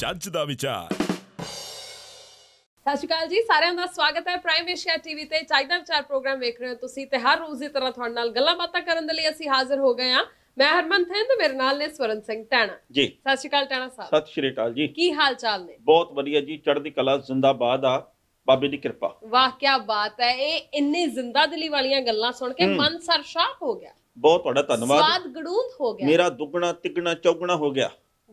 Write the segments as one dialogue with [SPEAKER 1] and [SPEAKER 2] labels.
[SPEAKER 1] ਜੱਜ ਦਾ ਵਿਚਾਰ
[SPEAKER 2] ਸਤਿ ਸ਼੍ਰੀ ਅਕਾਲ ਜੀ ਸਾਰਿਆਂ ਦਾ ਸਵਾਗਤ ਹੈ ਪ੍ਰਾਈਮ ਏਸ਼ੀਆ ਟੀਵੀ ਤੇ ਚਾਹੀਦਾ ਵਿਚਾਰ ਪ੍ਰੋਗਰਾਮ ਵੇਖ ਰਹੇ ਹੋ ਤੁਸੀਂ ਤੇ ਹਰ ਰੋਜ਼ ਦੀ ਤਰ੍ਹਾਂ ਤੁਹਾਡੇ ਨਾਲ ਗੱਲਾਂ ਬਾਤਾਂ ਕਰਨ ਦੇ ਲਈ ਅਸੀਂ ਹਾਜ਼ਰ ਹੋ ਗਏ ਆ ਮੈਂ ਹਰਮਨ ਥੇਨ ਤੇ ਮੇਰੇ ਨਾਲ ਨੇ ਸਵਰਨ ਸਿੰਘ ਟੈਣਾ ਜੀ ਸਤਿ ਸ਼੍ਰੀ ਅਕਾਲ ਟੈਣਾ ਸਾਹਿਬ
[SPEAKER 1] ਸਤਿ ਸ਼੍ਰੀ ਅਕਾਲ ਜੀ ਕੀ ਹਾਲ ਚਾਲ ਨੇ ਬਹੁਤ ਵਧੀਆ ਜੀ ਚੜ੍ਹਦੀ ਕਲਾ ਜ਼ਿੰਦਾਬਾਦ ਆ ਬਾਬੇ ਦੀ ਕਿਰਪਾ
[SPEAKER 2] ਵਾਹ ਕੀ ਬਾਤ ਹੈ ਇਹ ਇੰਨੇ ਜ਼ਿੰਦਾ ਦਿਲੀ ਵਾਲੀਆਂ ਗੱਲਾਂ ਸੁਣ ਕੇ ਮਨ ਸਰਸ਼ਾਪ ਹੋ ਗਿਆ
[SPEAKER 1] ਬਹੁਤ ਤੁਹਾਡਾ ਧੰਨਵਾਦ ਸਵਾਦ
[SPEAKER 2] ਗੜੂੰਦ ਹੋ ਗਿਆ ਮੇਰਾ
[SPEAKER 1] ਦੁੱਗਣਾ ਤਿੱਗਣਾ ਚੌਗਣਾ ਹੋ ਗਿਆ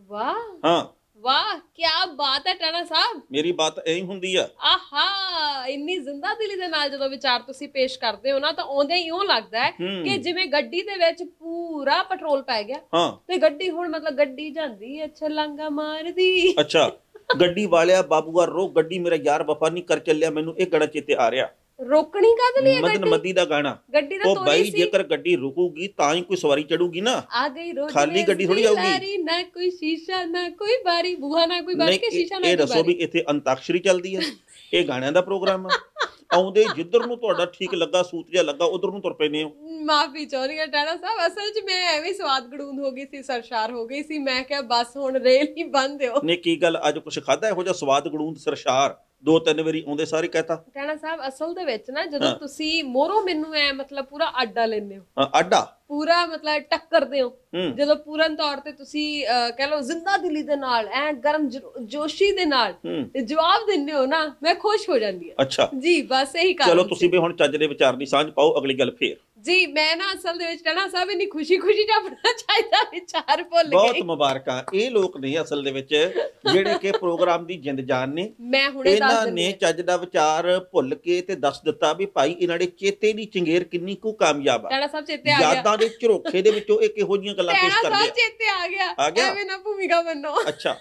[SPEAKER 1] ਵਾਹ ਹਾਂ
[SPEAKER 2] ਵਾਹ ਕੀ ਬਾਤ ਹੈ ਟਾਣਾ ਸਾਹਿਬ
[SPEAKER 1] ਮੇਰੀ ਬਾਤ ਐਂ ਹੁੰਦੀ ਆ
[SPEAKER 2] ਆਹਾ ਇੰਨੀ ਜ਼ਿੰਦਾ ਦਿਲੀ ਦੇ ਨਾਲ ਜਦੋਂ ਵਿਚਾਰ ਤੁਸੀਂ ਪੇਸ਼ ਕਰਦੇ ਹੋ ਨਾ ਤਾਂ ਆਉਂਦੇ ਹੀ ਉਹ ਲੱਗਦਾ ਹੈ ਕਿ ਜਿਵੇਂ ਗੱਡੀ ਦੇ ਵਿੱਚ ਪੂਰਾ ਪੈਟਰੋਲ ਪੈ ਗਿਆ ਤੇ ਗੱਡੀ ਹੁਣ ਮਤਲਬ ਗੱਡੀ ਜਾਂਦੀ ਹੈ ਛਲਾਂਗਾ ਮਾਰਦੀ
[SPEAKER 1] ਅੱਛਾ ਗੱਡੀ ਵਾਲਿਆ ਬਾਬੂਆ ਰੋ ਗੱਡੀ ਮੇਰਾ ਯਾਰ ਵਫਾ ਨਹੀਂ ਕਰ ਚੱਲਿਆ ਮੈਨੂੰ ਇਹ ਗੜਾ ਚੇਤੇ ਆ ਰਿਹਾ
[SPEAKER 2] ਰੋਕਣੀ ਕਦ ਲਈ ਹੈ ਗੱਡੀ ਮੱਦੀ
[SPEAKER 1] ਦਾ ਗਾਣਾ ਗੱਡੀ ਦਾ ਉਹ ਬਾਈ ਜੇਕਰ ਗੱਡੀ ਰੁਕੂਗੀ ਤਾਂ ਹੀ ਕੋਈ ਸਵਾਰੀ ਚੜੂਗੀ ਨਾ
[SPEAKER 2] ਆ ਗਈ ਰੋਜ਼ ਖਾਲੀ ਗੱਡੀ ਥੋੜੀ ਆਊਗੀ ਸਾਰੀ ਨਾ ਕੋਈ ਸ਼ੀਸ਼ਾ ਨਾ ਕੋਈ ਬਾਰੀ ਬੂਹਾ ਨਾ ਕੋਈ ਬਾਰੀ ਕੇ ਸ਼ੀਸ਼ਾ ਨਾ ਇਹ ਦੱਸੋ ਵੀ
[SPEAKER 1] ਇੱਥੇ ਅੰਤਾਕਸ਼ਰੀ ਚੱਲਦੀ ਹੈ ਇਹ ਗਾਣਿਆਂ ਦਾ ਪ੍ਰੋਗਰਾਮ ਹੈ ਆਉਂਦੇ ਜਿੱਧਰ ਨੂੰ ਤੁਹਾਡਾ ਠੀਕ ਲੱਗਾ ਸੂਤ ਜਿਹਾ ਲੱਗਾ ਉਧਰ ਨੂੰ ਤੁਰ ਪੈਨੇ ਹੋ
[SPEAKER 2] ਮਾਫੀ ਚਾਹੁੰਦੀ ਹਾਂ ਟਾਣਾ ਸਾਹਿਬ ਅਸਲ 'ਚ ਮੈਂ ਐਵੇਂ ਸਵਾਦ ਗੜੂੰਦ ਹੋ ਗਈ ਸੀ ਸਰਸ਼ਾਰ ਹੋ ਗਈ ਸੀ ਮੈਂ ਕਿਹਾ ਬਸ ਹੁਣ ਰੇਲ ਹੀ ਬੰਦ ਦਿਓ
[SPEAKER 1] ਨੇ ਕੀ ਗੱਲ ਅੱਜ ਕੁਝ ਖਾਦਾ ਇਹੋ ਜਿਹਾ ਸਵਾਦ ਗੜੂੰਦ ਸਰਸ਼ਾਰ ਦੋ ਤਿੰਨ ਵਾਰੀ ਆਉਂਦੇ ਸਾਰੇ ਕਹਤਾ
[SPEAKER 2] ਕਹਿਣਾ ਸਾਹਿਬ ਅਸਲ ਦੇ ਵਿੱਚ ਨਾ ਜਦੋਂ ਤੁਸੀਂ ਮੋਰੋ ਮੈਨੂੰ ਐ ਮਤਲਬ ਪੂਰਾ ਆਡਾ ਲੈਨੇ
[SPEAKER 1] ਹੋ ਆਡਾ
[SPEAKER 2] ਪੂਰਾ ਮਤਲਬ ਟੱਕਰਦੇ ਹੋ ਜਦੋਂ ਪੂਰਨ ਤੌਰ ਤੇ ਤੁਸੀਂ ਕਹਿ ਲਓ ਜ਼ਿੰਦਾ ਦਿਲੀ ਦੇ ਨਾਲ ਐ ਗਰਮ ਜੋਸ਼ੀ ਦੇ ਨਾਲ ਤੇ ਜਵਾਬ ਦਿੰਦੇ ਹੋ ਨਾ ਮੈਂ ਖੁਸ਼ ਹੋ ਜਾਂਦੀ ਹਾਂ ਅੱਛਾ ਜੀ ਬਸ ਇਹੀ ਕਰ ਚਲੋ ਤੁਸੀਂ
[SPEAKER 1] ਵੀ ਹੁਣ ਚੱਜ ਦੇ ਵਿਚਾਰ ਨਹੀਂ ਸਾਂਝ ਪਾਓ ਅਗਲੀ ਗੱਲ ਫੇਰ
[SPEAKER 2] ਜੀ ਮੈਂ ਨਾ ਅਸਲ ਦੇ ਵਿੱਚ ਕਹਣਾ ਸਾਹਿਬ ਇਨੀ ਖੁਸ਼ੀ ਖੁਸ਼ੀ ਚ ਚਾਹੀਦਾ ਵਿਚਾਰ ਭੁੱਲ ਗਏ ਬਹੁਤ
[SPEAKER 1] ਮੁਬਾਰਕਾਂ ਇਹ ਲੋਕ ਨੇ ਅਸਲ ਦੇ ਵਿੱਚ ਜਿਹੜੇ ਕਿ ਪ੍ਰੋਗਰਾਮ ਦੀ ਜਿੰਦ ਜਾਨ ਨੇ
[SPEAKER 2] ਮੈਂ ਹੁਣੇ ਦੱਸ ਇਹਨਾਂ ਨੇ
[SPEAKER 1] ਚੱਜ ਦਾ ਵਿਚਾਰ ਭੁੱਲ ਕੇ ਤੇ ਦੱਸ ਦਿੱਤਾ ਵੀ ਭਾਈ ਇਹਨਾਂ ਦੇ ਚੇਤੇ ਦੀ ਚੰਗੇਰ ਕਿੰਨੀ ਕੁ ਕਾਮਯਾਬ ਆ ਟਣਾ
[SPEAKER 2] ਸਾਹਿਬ ਚੇਤੇ ਆ ਗਿਆ
[SPEAKER 1] ਦੇ ਝਰੋਖੇ ਦੇ ਵਿੱਚੋਂ ਇਹ ਕਿਹੋ ਜੀਆਂ ਗੱਲਾਂ ਪੇਸ਼ ਕਰਦੇ ਆ
[SPEAKER 2] ਚੇਤੇ ਆ ਗਿਆ ਆ ਗਿਆ ਐਵੇਂ ਨਾ ਭੂਮਿਕਾ ਬੰਨੋ ਅੱਛਾ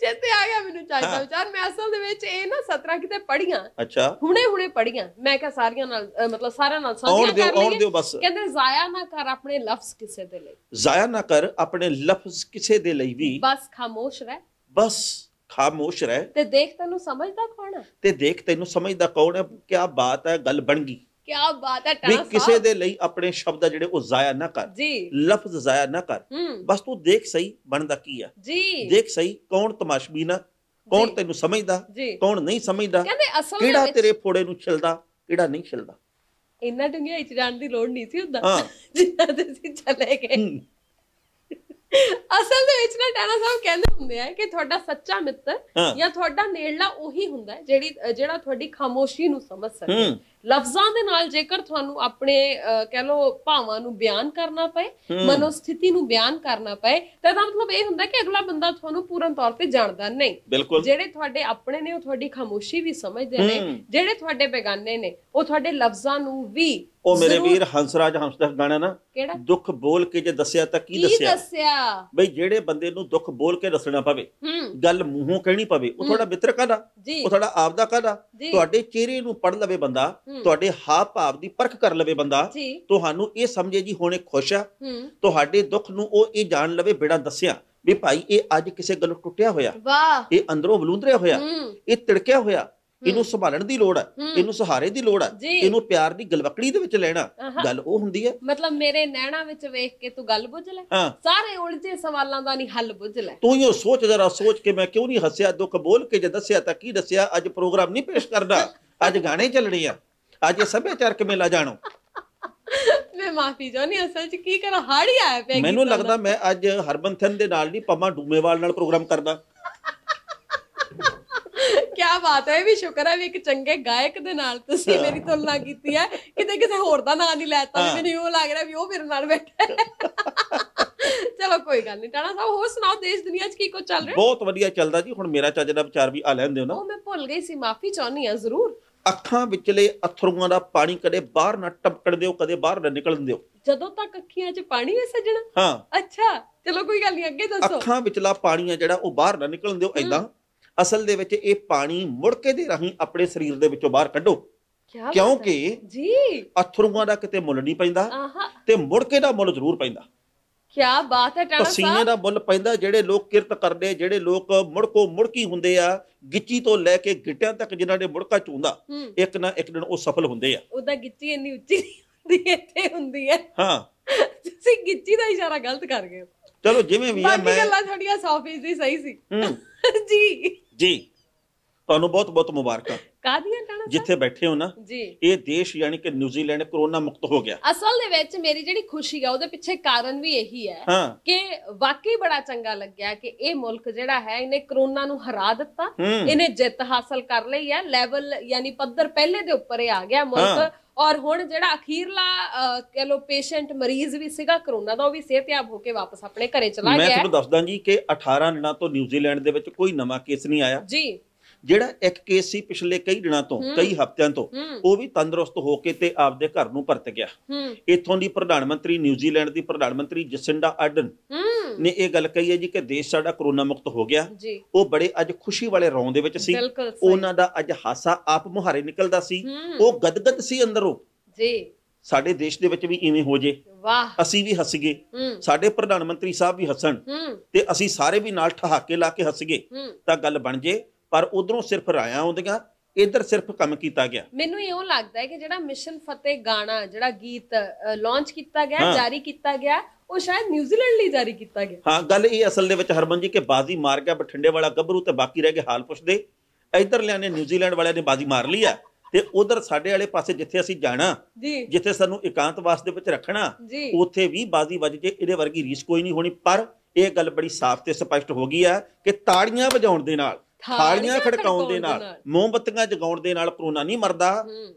[SPEAKER 2] ਚੇਤੇ ਆ ਗਿਆ ਮੈਨੂੰ ਚਾਹੀਦਾ ਵਿਚਾਰ ਮੈਂ ਅਸਲ ਦੇ ਵਿੱਚ ਇਹ ਨਾ 17 ਕਿਤੇ ਪੜੀਆਂ ਅੱਛਾ ਹੁਣੇ ਹੁਣੇ ਪੜੀਆਂ ਮੈਂ ਕਿਹਾ ਸਾਰੀਆਂ ਨਾਲ ਮਤਲਬ ਸਾਰਿਆਂ ਨਾਲ ਸਾਂਝਾ ਕਰ ਲਈਏ ਦਿਓ ਬਸ ਕਹਿੰਦੇ ਜ਼ਾਇਆ ਨਾ ਕਰ ਆਪਣੇ ਲਫ਼ਜ਼ ਕਿਸੇ ਦੇ ਲਈ
[SPEAKER 1] ਜ਼ਾਇਆ ਨਾ ਕਰ ਆਪਣੇ ਲਫ਼ਜ਼ ਕਿਸੇ ਦੇ ਲਈ ਵੀ
[SPEAKER 2] ਬਸ ਖਾਮੋਸ਼ ਰਹਿ
[SPEAKER 1] ਬਸ ਖਾਮੋਸ਼ ਰਹਿ
[SPEAKER 2] ਤੇ ਦੇਖ ਤੈਨੂੰ ਸਮਝਦਾ ਕੌਣ ਹੈ
[SPEAKER 1] ਤੇ ਦੇਖ ਤੈਨੂੰ ਸਮਝਦਾ ਕੌਣ ਹੈ ਕੀ ਬਾਤ ਹੈ ਗੱਲ ਬਣ ਗਈ
[SPEAKER 2] ਕੀ ਬਾਤ ਹੈ ਟਾਸਾ ਵੀ ਕਿਸੇ
[SPEAKER 1] ਦੇ ਲਈ ਆਪਣੇ ਸ਼ਬਦ ਜਿਹੜੇ ਉਹ ਜ਼ਾਇਆ ਨਾ ਕਰ ਜੀ ਲਫ਼ਜ਼ ਜ਼ਾਇਆ ਨਾ ਕਰ ਬਸ ਤੂੰ ਦੇਖ ਸਹੀ ਬਣਦਾ ਕੀ ਆ ਜੀ ਦੇਖ ਸਹੀ ਕੌਣ ਤਮਾਸ਼ਬੀ ਨਾ ਕੌਣ ਤੈਨੂੰ ਸਮਝਦਾ ਕੌਣ ਨਹੀਂ ਸਮਝਦਾ ਕਿਹੜਾ ਤੇਰੇ ਫੋੜੇ ਨੂੰ ਛਿਲਦਾ ਕਿਹੜਾ ਨਹੀਂ ਛਿਲਦਾ
[SPEAKER 2] ਇੰਨਾ ਡੰਗਿਆ ਵਿੱਚ ਜਾਣ ਦੀ ਲੋੜ ਨਹੀਂ ਸੀ ਹੁੰਦਾ ਜਿੰਨਾ ਤੁਸੀਂ ਚਲੇ ਗਏ ਅਸਲ ਦੇ ਵਿੱਚ ਨਾ ਟਾਣਾ ਸਾਹਿਬ ਕਹਿੰਦੇ ਹੁੰਦੇ ਆ ਕਿ ਤੁਹਾਡਾ ਸੱਚਾ ਮਿੱਤਰ ਜਾਂ ਤੁਹਾਡਾ ਨੇੜਲਾ ਉਹੀ ਹੁੰਦਾ ਜਿਹੜੀ ਜਿਹੜਾ ਤੁਹਾਡੀ ਖਾਮੋਸ਼ੀ ਨੂੰ ਸਮਝ ਸਕੇ ਲਫ਼ਜ਼ਾਂ ਦੇ ਨਾਲ ਜੇਕਰ ਤੁਹਾਨੂੰ ਆਪਣੇ ਕਹਿ ਲਓ ਭਾਵਾਂ ਨੂੰ ਬਿਆਨ ਕਰਨਾ ਪਏ ਮਨੋਸਥਿਤੀ ਨੂੰ ਬਿਆਨ ਕਰਨਾ ਪਏ ਤਾਂ ਇਹਦਾ ਮਤਲਬ ਇਹ ਹੁੰਦਾ ਕਿ ਅਗਲਾ ਬੰਦਾ ਤੁਹਾਨੂੰ ਪੂਰਨ ਤੌਰ ਤੇ ਜਾਣਦਾ ਨਹੀਂ ਜਿਹੜੇ ਤੁਹਾਡੇ ਆਪਣੇ ਨੇ ਉਹ ਤੁਹਾਡੀ ਖਾਮੋਸ਼ੀ ਵੀ ਸਮਝਦੇ ਨੇ ਜਿਹੜੇ ਤੁਹਾਡੇ ਬੇਗਾਨੇ ਨੇ ਉਹ ਤੁਹਾਡੇ ਲਫ਼ਜ਼ਾਂ ਨੂੰ ਵੀ ਉਹ ਮੇਰੇ
[SPEAKER 1] ਵੀਰ ਹੰਸਰਾਜ ਹੰਸਦਰ ਗਾਣਾ ਨਾ ਦੁੱਖ ਬੋਲ ਕੇ ਜੇ ਦੱਸਿਆ ਤਾਂ ਕੀ ਦੱਸਿਆ ਕੀ
[SPEAKER 2] ਦੱਸਿਆ
[SPEAKER 1] ਬਈ ਜਿਹੜੇ ਬੰਦੇ ਨੂੰ ਦੁੱਖ ਬੋਲ ਕੇ ਦੱਸਣਾ ਪਵੇ ਗੱਲ ਮੂੰਹੋਂ ਕਹਿਣੀ ਪਵੇ ਉਹ ਤੁਹਾਡਾ ਮਿੱਤਰ ਕਾਦਾ ਉਹ ਤੁਹਾਡਾ ਆਪਦਾ ਕਾਦਾ ਤੁਹਾਡੇ ਚਿਹਰੇ ਨੂੰ ਪੜ ਲਵੇ ਬੰਦਾ ਤੁਹਾਡੇ ਹਾਵ ਭਾਵ ਦੀ ਪਰਖ ਕਰ ਲਵੇ ਬੰਦਾ ਤੁਹਾਨੂੰ ਇਹ ਸਮਝੇ ਜੀ ਹੁਣੇ ਖੁਸ਼ ਆ ਤੁਹਾਡੇ ਦੁੱਖ ਨੂੰ ਉਹ ਇਹ ਜਾਣ ਲਵੇ ਬਿੜਾ ਦੱਸਿਆ ਵੀ ਭਾਈ ਇਹ ਅੱਜ ਕਿਸੇ ਗੱਲੋਂ ਟੁੱਟਿਆ ਹੋਇਆ ਵਾਹ ਇਹ ਅੰਦਰੋਂ ਬਲੂੰਦਰਿਆ ਹੋਇਆ ਇਹ ਤਿੜਕਿਆ ਹੋਇਆ ਇਹਨੂੰ ਸੰਭਾਲਣ ਦੀ ਲੋੜ ਹੈ ਇਹਨੂੰ ਸਹਾਰੇ ਦੀ ਲੋੜ ਹੈ ਇਹਨੂੰ ਪਿਆਰ ਦੀ ਗਲਵਕੜੀ ਦੇ ਵਿੱਚ ਲੈਣਾ ਗੱਲ ਉਹ ਹੁੰਦੀ ਹੈ
[SPEAKER 2] ਮਤਲਬ ਮੇਰੇ ਨੈਣਾ ਵਿੱਚ ਵੇਖ ਕੇ ਤੂੰ ਗੱਲ ਬੁੱਝ ਲੈ ਸਾਰੇ ਉਲਝੇ ਸਵਾਲਾਂ ਦਾ ਨਹੀਂ ਹੱਲ ਬੁੱਝ ਲੈ
[SPEAKER 1] ਤੂੰ ਹੀ ਸੋਚ ਜਰਾ ਸੋਚ ਕੇ ਮੈਂ ਕਿਉਂ ਨਹੀਂ ਹੱਸਿਆ ਦੁੱਖ ਬੋਲ ਕੇ ਜੇ ਦੱਸਿਆ ਤਾਂ ਕੀ ਦੱਸਿਆ ਅੱਜ ਪ੍ਰੋਗਰਾਮ ਨਹੀਂ ਪੇਸ਼ ਕਰਦਾ ਅੱਜ ਗਾਣੇ ਚੱਲਣੇ ਆ ਅੱਜ ਇਹ ਸੱਭਿਆਚਾਰਕ ਮੇਲਾ ਜਾਣੋ
[SPEAKER 2] ਮੈਂ ਮਾਫੀ ਚਾਹਨੀ ਅਸਲ ਚ ਕੀ ਕਰਾਂ ਹਾੜ ਹੀ ਆਇਆ ਪਿਆ ਮੈਨੂੰ ਲੱਗਦਾ
[SPEAKER 1] ਮੈਂ ਅੱਜ ਹਰਬੰਥਨ ਦੇ ਨਾਲ ਨਹੀਂ ਪੰਮਾ ਡੂਮੇਵਾਲ ਨਾਲ ਪ੍ਰੋਗਰਾਮ ਕਰਦਾ
[SPEAKER 2] ਕੀ ਬਾਤ ਹੈ ਵੀ ਸ਼ੁਕਰ ਹੈ ਵੀ ਇੱਕ ਚੰਗੇ ਗਾਇਕ ਦੇ ਨਾਲ ਤੁਸੀਂ ਮੇਰੀ ਤੁਲਨਾ ਕੀਤੀ ਹੈ ਕਿਤੇ ਕਿਸੇ ਹੋਰ ਦਾ ਨਾਮ ਨਹੀਂ ਲੈਤਾ ਮੈਨੂੰ ਉਹ ਲੱਗ ਰਿਹਾ ਵੀ ਉਹ ਮੇਰੇ ਨਾਲ ਬੈਠਾ ਚਲੋ ਕੋਈ ਗੱਲ ਨਹੀਂ ਟਾਣਾ ਸਾਹਿਬ ਹੋਰ ਸੁਣਾਓ ਦੇਸ਼ ਦੁਨੀਆ 'ਚ ਕੀ ਕੁਝ ਚੱਲ ਰਿਹਾ ਬਹੁਤ
[SPEAKER 1] ਵਧੀਆ ਚੱਲਦਾ ਜੀ ਹੁਣ ਮੇਰਾ ਚੱਜ ਦਾ ਵਿਚਾਰ ਵੀ ਆ ਲੈਣ ਦਿਓ ਨਾ ਉਹ ਮੈਂ
[SPEAKER 2] ਭੁੱਲ ਗਈ ਸੀ ਮਾਫੀ ਚਾਹਨੀ ਆ ਜ਼ਰੂਰ
[SPEAKER 1] ਅੱਖਾਂ ਵਿਚਲੇ ਅਥਰੂਆਂ ਦਾ ਪਾਣੀ ਕਦੇ ਬਾਹਰ ਨਾ ਟਪਕੜ ਦਿਓ ਕਦੇ ਬਾਹਰ ਨਾ ਨਿਕਲਣ ਦਿਓ
[SPEAKER 2] ਜਦੋਂ ਤੱਕ ਅੱਖੀਆਂ 'ਚ ਪਾਣੀ ਹੈ ਸੱਜਣਾ ਹਾਂ ਅੱਛਾ ਚਲੋ ਕੋਈ ਗੱਲ ਨਹੀਂ ਅੱਗੇ ਦੱਸੋ ਅੱਖਾਂ
[SPEAKER 1] ਵਿਚਲਾ ਪਾਣੀ ਆ ਜਿਹੜਾ ਉਹ ਬਾਹਰ ਨਾ ਨਿਕਲਣ ਦਿਓ ਐਦਾਂ ਅਸਲ ਦੇ ਵਿੱਚ ਇਹ ਪਾਣੀ ਮੁੜ ਕੇ ਦੇ ਰਹੀ ਆਪਣੇ ਸਰੀਰ ਦੇ ਵਿੱਚੋਂ ਬਾਹਰ ਕੱਢੋ
[SPEAKER 2] ਕਿਉਂਕਿ ਜੀ
[SPEAKER 1] ਅਥਰੂਆਂ ਦਾ ਕਿਤੇ ਮੁੱਲ ਨਹੀਂ ਪੈਂਦਾ ਤੇ ਮੁੜ ਕੇ ਦਾ ਮੁੱਲ ਜ਼ਰੂਰ ਪੈਂਦਾ
[SPEAKER 2] ਕੀ ਬਾਤ ਹੈ ਟਾਣਾ ਸਾਹਿਬ ਪਸੀਨੇ ਦਾ
[SPEAKER 1] ਬੁੱਲ ਪੈਂਦਾ ਜਿਹੜੇ ਲੋਕ ਕਿਰਤ ਕਰਦੇ ਜਿਹੜੇ ਲੋਕ ਮੁੜਕੋ ਮੁੜਕੀ ਹੁੰਦੇ ਆ ਗਿੱਚੀ ਤੋਂ ਲੈ ਕੇ ਗਿੱਟਿਆਂ ਤੱਕ ਜਿਨ੍ਹਾਂ ਨੇ ਮੁੜਕਾ ਚੁੰਦਾ ਇੱਕ ਨਾ ਇੱਕ ਦਿਨ ਉਹ ਸਫਲ ਹੁੰਦੇ ਆ
[SPEAKER 2] ਉਹਦਾ ਗਿੱਚੀ ਇੰਨੀ ਉੱਚੀ ਨਹੀਂ ਹੁੰਦੀ ਇੱਥੇ ਹੁੰਦੀ ਹੈ ਹਾਂ ਤੁਸੀਂ ਗਿੱਚੀ ਦਾ ਇਸ਼ਾਰਾ ਗਲਤ ਕਰ ਗਏ
[SPEAKER 1] ਚਲੋ ਜਿਵੇਂ ਵੀ ਆ ਮੈਂ ਬਾਕੀ ਗੱਲਾਂ
[SPEAKER 2] ਤੁਹਾਡੀਆਂ 100% ਦੀ ਸਹੀ ਸੀ ਜੀ
[SPEAKER 1] ਜੀ ਤੁਹਾਨੂੰ ਬਹੁਤ ਬਹੁਤ ਮੁਬਾਰਕਾਂ
[SPEAKER 2] ਕਾਦੀਆਂ ਟਾਣਾ ਜਿੱਥੇ ਬੈਠੇ ਹੋ ਨਾ ਜੀ
[SPEAKER 1] ਇਹ ਦੇਸ਼ ਯਾਨੀ ਕਿ ਨਿਊਜ਼ੀਲੈਂਡ ਕਰੋਨਾ ਮੁਕਤ ਹੋ ਗਿਆ
[SPEAKER 2] ਅਸਲ ਦੇ ਵਿੱਚ ਮੇਰੀ ਜਿਹੜੀ ਖੁਸ਼ੀ ਹੈ ਉਹਦੇ ਪਿੱਛੇ ਕਾਰਨ ਵੀ ਇਹੀ ਹੈ ਕਿ ਵਾਕਈ ਬੜਾ ਚੰਗਾ ਲੱਗਿਆ ਕਿ ਇਹ ਮੁਲਕ ਜਿਹੜਾ ਹੈ ਇਹਨੇ ਕਰੋਨਾ ਨੂੰ ਹਰਾ ਦਿੱਤਾ ਇਹਨੇ ਜਿੱਤ ਹਾਸਲ ਕਰ ਲਈ ਹੈ ਲੈਵਲ ਯਾਨੀ ਪੱਧਰ ਪਹਿਲੇ ਦੇ ਉੱਪਰ ਆ ਗਿਆ ਮੁਲਕ ਔਰ ਹੁਣ ਜਿਹੜਾ ਅਖੀਰਲਾ ਕਹ ਲੋ ਪੇਸ਼ੈਂਟ ਮਰੀਜ਼ ਵੀ ਸੀਗਾ ਕਰੋਨਾ ਦਾ ਉਹ ਵੀ ਸਿਹਤਯਾਬ ਹੋ ਕੇ ਵਾਪਸ ਆਪਣੇ ਘਰੇ ਚਲਾ ਗਿਆ ਮੈਂ ਤੁਹਾਨੂੰ
[SPEAKER 1] ਦੱਸਦਾ ਜੀ ਕਿ 18 ਦਿਨਾਂ ਤੋਂ ਨਿਊਜ਼ੀਲੈਂਡ ਦੇ ਵਿੱਚ ਕੋਈ ਨਵਾਂ ਕੇਸ ਨਹੀਂ ਆਇਆ ਜੀ ਜਿਹੜਾ ਇੱਕ ਕੇਸ ਸੀ ਪਿਛਲੇ ਕਈ ਦਿਨਾਂ ਤੋਂ ਕਈ ਹਫ਼ਤਿਆਂ ਤੋਂ ਉਹ ਵੀ ਤੰਦਰੁਸਤ ਹੋ ਕੇ ਤੇ ਆਪਦੇ ਘਰ ਨੂੰ ਪਰਤ ਗਿਆ ਇਥੋਂ ਦੀ ਪ੍ਰਧਾਨ ਮੰਤਰੀ ਨਿਊਜ਼ੀਲੈਂਡ ਦੀ ਪ੍ਰਧਾਨ ਮੰਤਰੀ ਜਸਿੰਡਾ ਆਰਡਨ ਨੇ ਇਹ ਗੱਲ ਕਹੀ ਹੈ ਜੀ ਕਿ ਦੇਸ਼ ਸਾਡਾ ਕਰੋਨਾ ਮੁਕਤ ਹੋ ਗਿਆ ਉਹ ਬੜੇ ਅੱਜ ਖੁਸ਼ੀ ਵਾਲੇ ਰੌਂ ਦੇ ਵਿੱਚ ਸੀ ਉਹਨਾਂ ਦਾ ਅੱਜ ਹਾਸਾ ਆਪ ਮੁਹਾਰੇ ਨਿਕਲਦਾ ਸੀ ਉਹ ਗਦਗਦ ਸੀ ਅੰਦਰੋਂ ਜੀ ਸਾਡੇ ਦੇਸ਼ ਦੇ ਵਿੱਚ ਵੀ ਇਵੇਂ ਹੋ ਜੇ ਵਾਹ ਅਸੀਂ ਵੀ ਹੱਸ ਗਏ ਸਾਡੇ ਪ੍ਰਧਾਨ ਮੰਤਰੀ ਸਾਹਿਬ ਵੀ ਹੱਸਣ ਤੇ ਅਸੀਂ ਸਾਰੇ ਵੀ ਨਾਲ ਠਹਾਕੇ ਲਾ ਕੇ ਹੱਸ ਗਏ ਤਾਂ ਗੱਲ ਬਣ ਜੇ ਪਰ ਉਧਰੋਂ ਸਿਰਫ ਰਾਇਆ ਆਉਂਦੀਆਂ ਇਧਰ ਸਿਰਫ ਕੰਮ ਕੀਤਾ ਗਿਆ
[SPEAKER 2] ਮੈਨੂੰ ਇਹੋ ਲੱਗਦਾ ਹੈ ਕਿ ਜਿਹੜਾ ਮਿਸ਼ਨ ਫਤਿਹ ਗਾਣਾ ਜਿਹੜਾ ਗੀਤ ਲਾਂਚ ਕੀਤਾ ਗਿਆ ਜਾਰੀ ਕੀਤਾ ਗਿਆ ਉਹ ਸ਼ਾਇਦ ਨਿਊਜ਼ੀਲੈਂਡ ਲਈ ਜਾਰੀ ਕੀਤਾ ਗਿਆ
[SPEAKER 1] ਹਾਂ ਗੱਲ ਇਹ ਅਸਲ ਦੇ ਵਿੱਚ ਹਰਮਨ ਜੀ ਕਿ ਬਾਜ਼ੀ ਮਾਰ ਗਿਆ ਬਠਿੰਡੇ ਵਾਲਾ ਗੱਭਰੂ ਤੇ ਬਾਕੀ ਰਹਿ ਗਏ ਹਾਲ ਪੁੱਛਦੇ ਇਧਰ ਲਿਆਨੇ ਨਿਊਜ਼ੀਲੈਂਡ ਵਾਲਿਆਂ ਨੇ ਬਾਜ਼ੀ ਮਾਰ ਲਈ ਆ ਤੇ ਉਧਰ ਸਾਡੇ ਵਾਲੇ ਪਾਸੇ ਜਿੱਥੇ ਅਸੀਂ ਜਾਣਾ ਜਿੱਥੇ ਸਾਨੂੰ ਇਕਾਂਤਵਾਸ ਦੇ ਵਿੱਚ ਰੱਖਣਾ ਉੱਥੇ ਵੀ ਬਾਜ਼ੀ ਵੱਜ ਜੇ ਇਹਦੇ ਵਰਗੀ ਰੀਸ ਕੋਈ ਨਹੀਂ ਹੋਣੀ ਪਰ ਇਹ ਗੱਲ ਬੜੀ ਸਾਫ਼ ਤੇ ਸਪਸ਼ਟ ਹੋ ਗਈ ਆ ਕਿ ਤਾੜੀਆਂ ਵਜਾਉਣ ਦੇ ਨਾਲ ਥਾਲੀਆਂ ਖੜਕਾਉਣ ਦੇ ਨਾਲ ਮੋਮਬਤੀਆਂ ਜਗਾਉਣ ਦੇ ਨਾਲ ਕਰੋਨਾ ਨਹੀਂ ਮਰਦਾ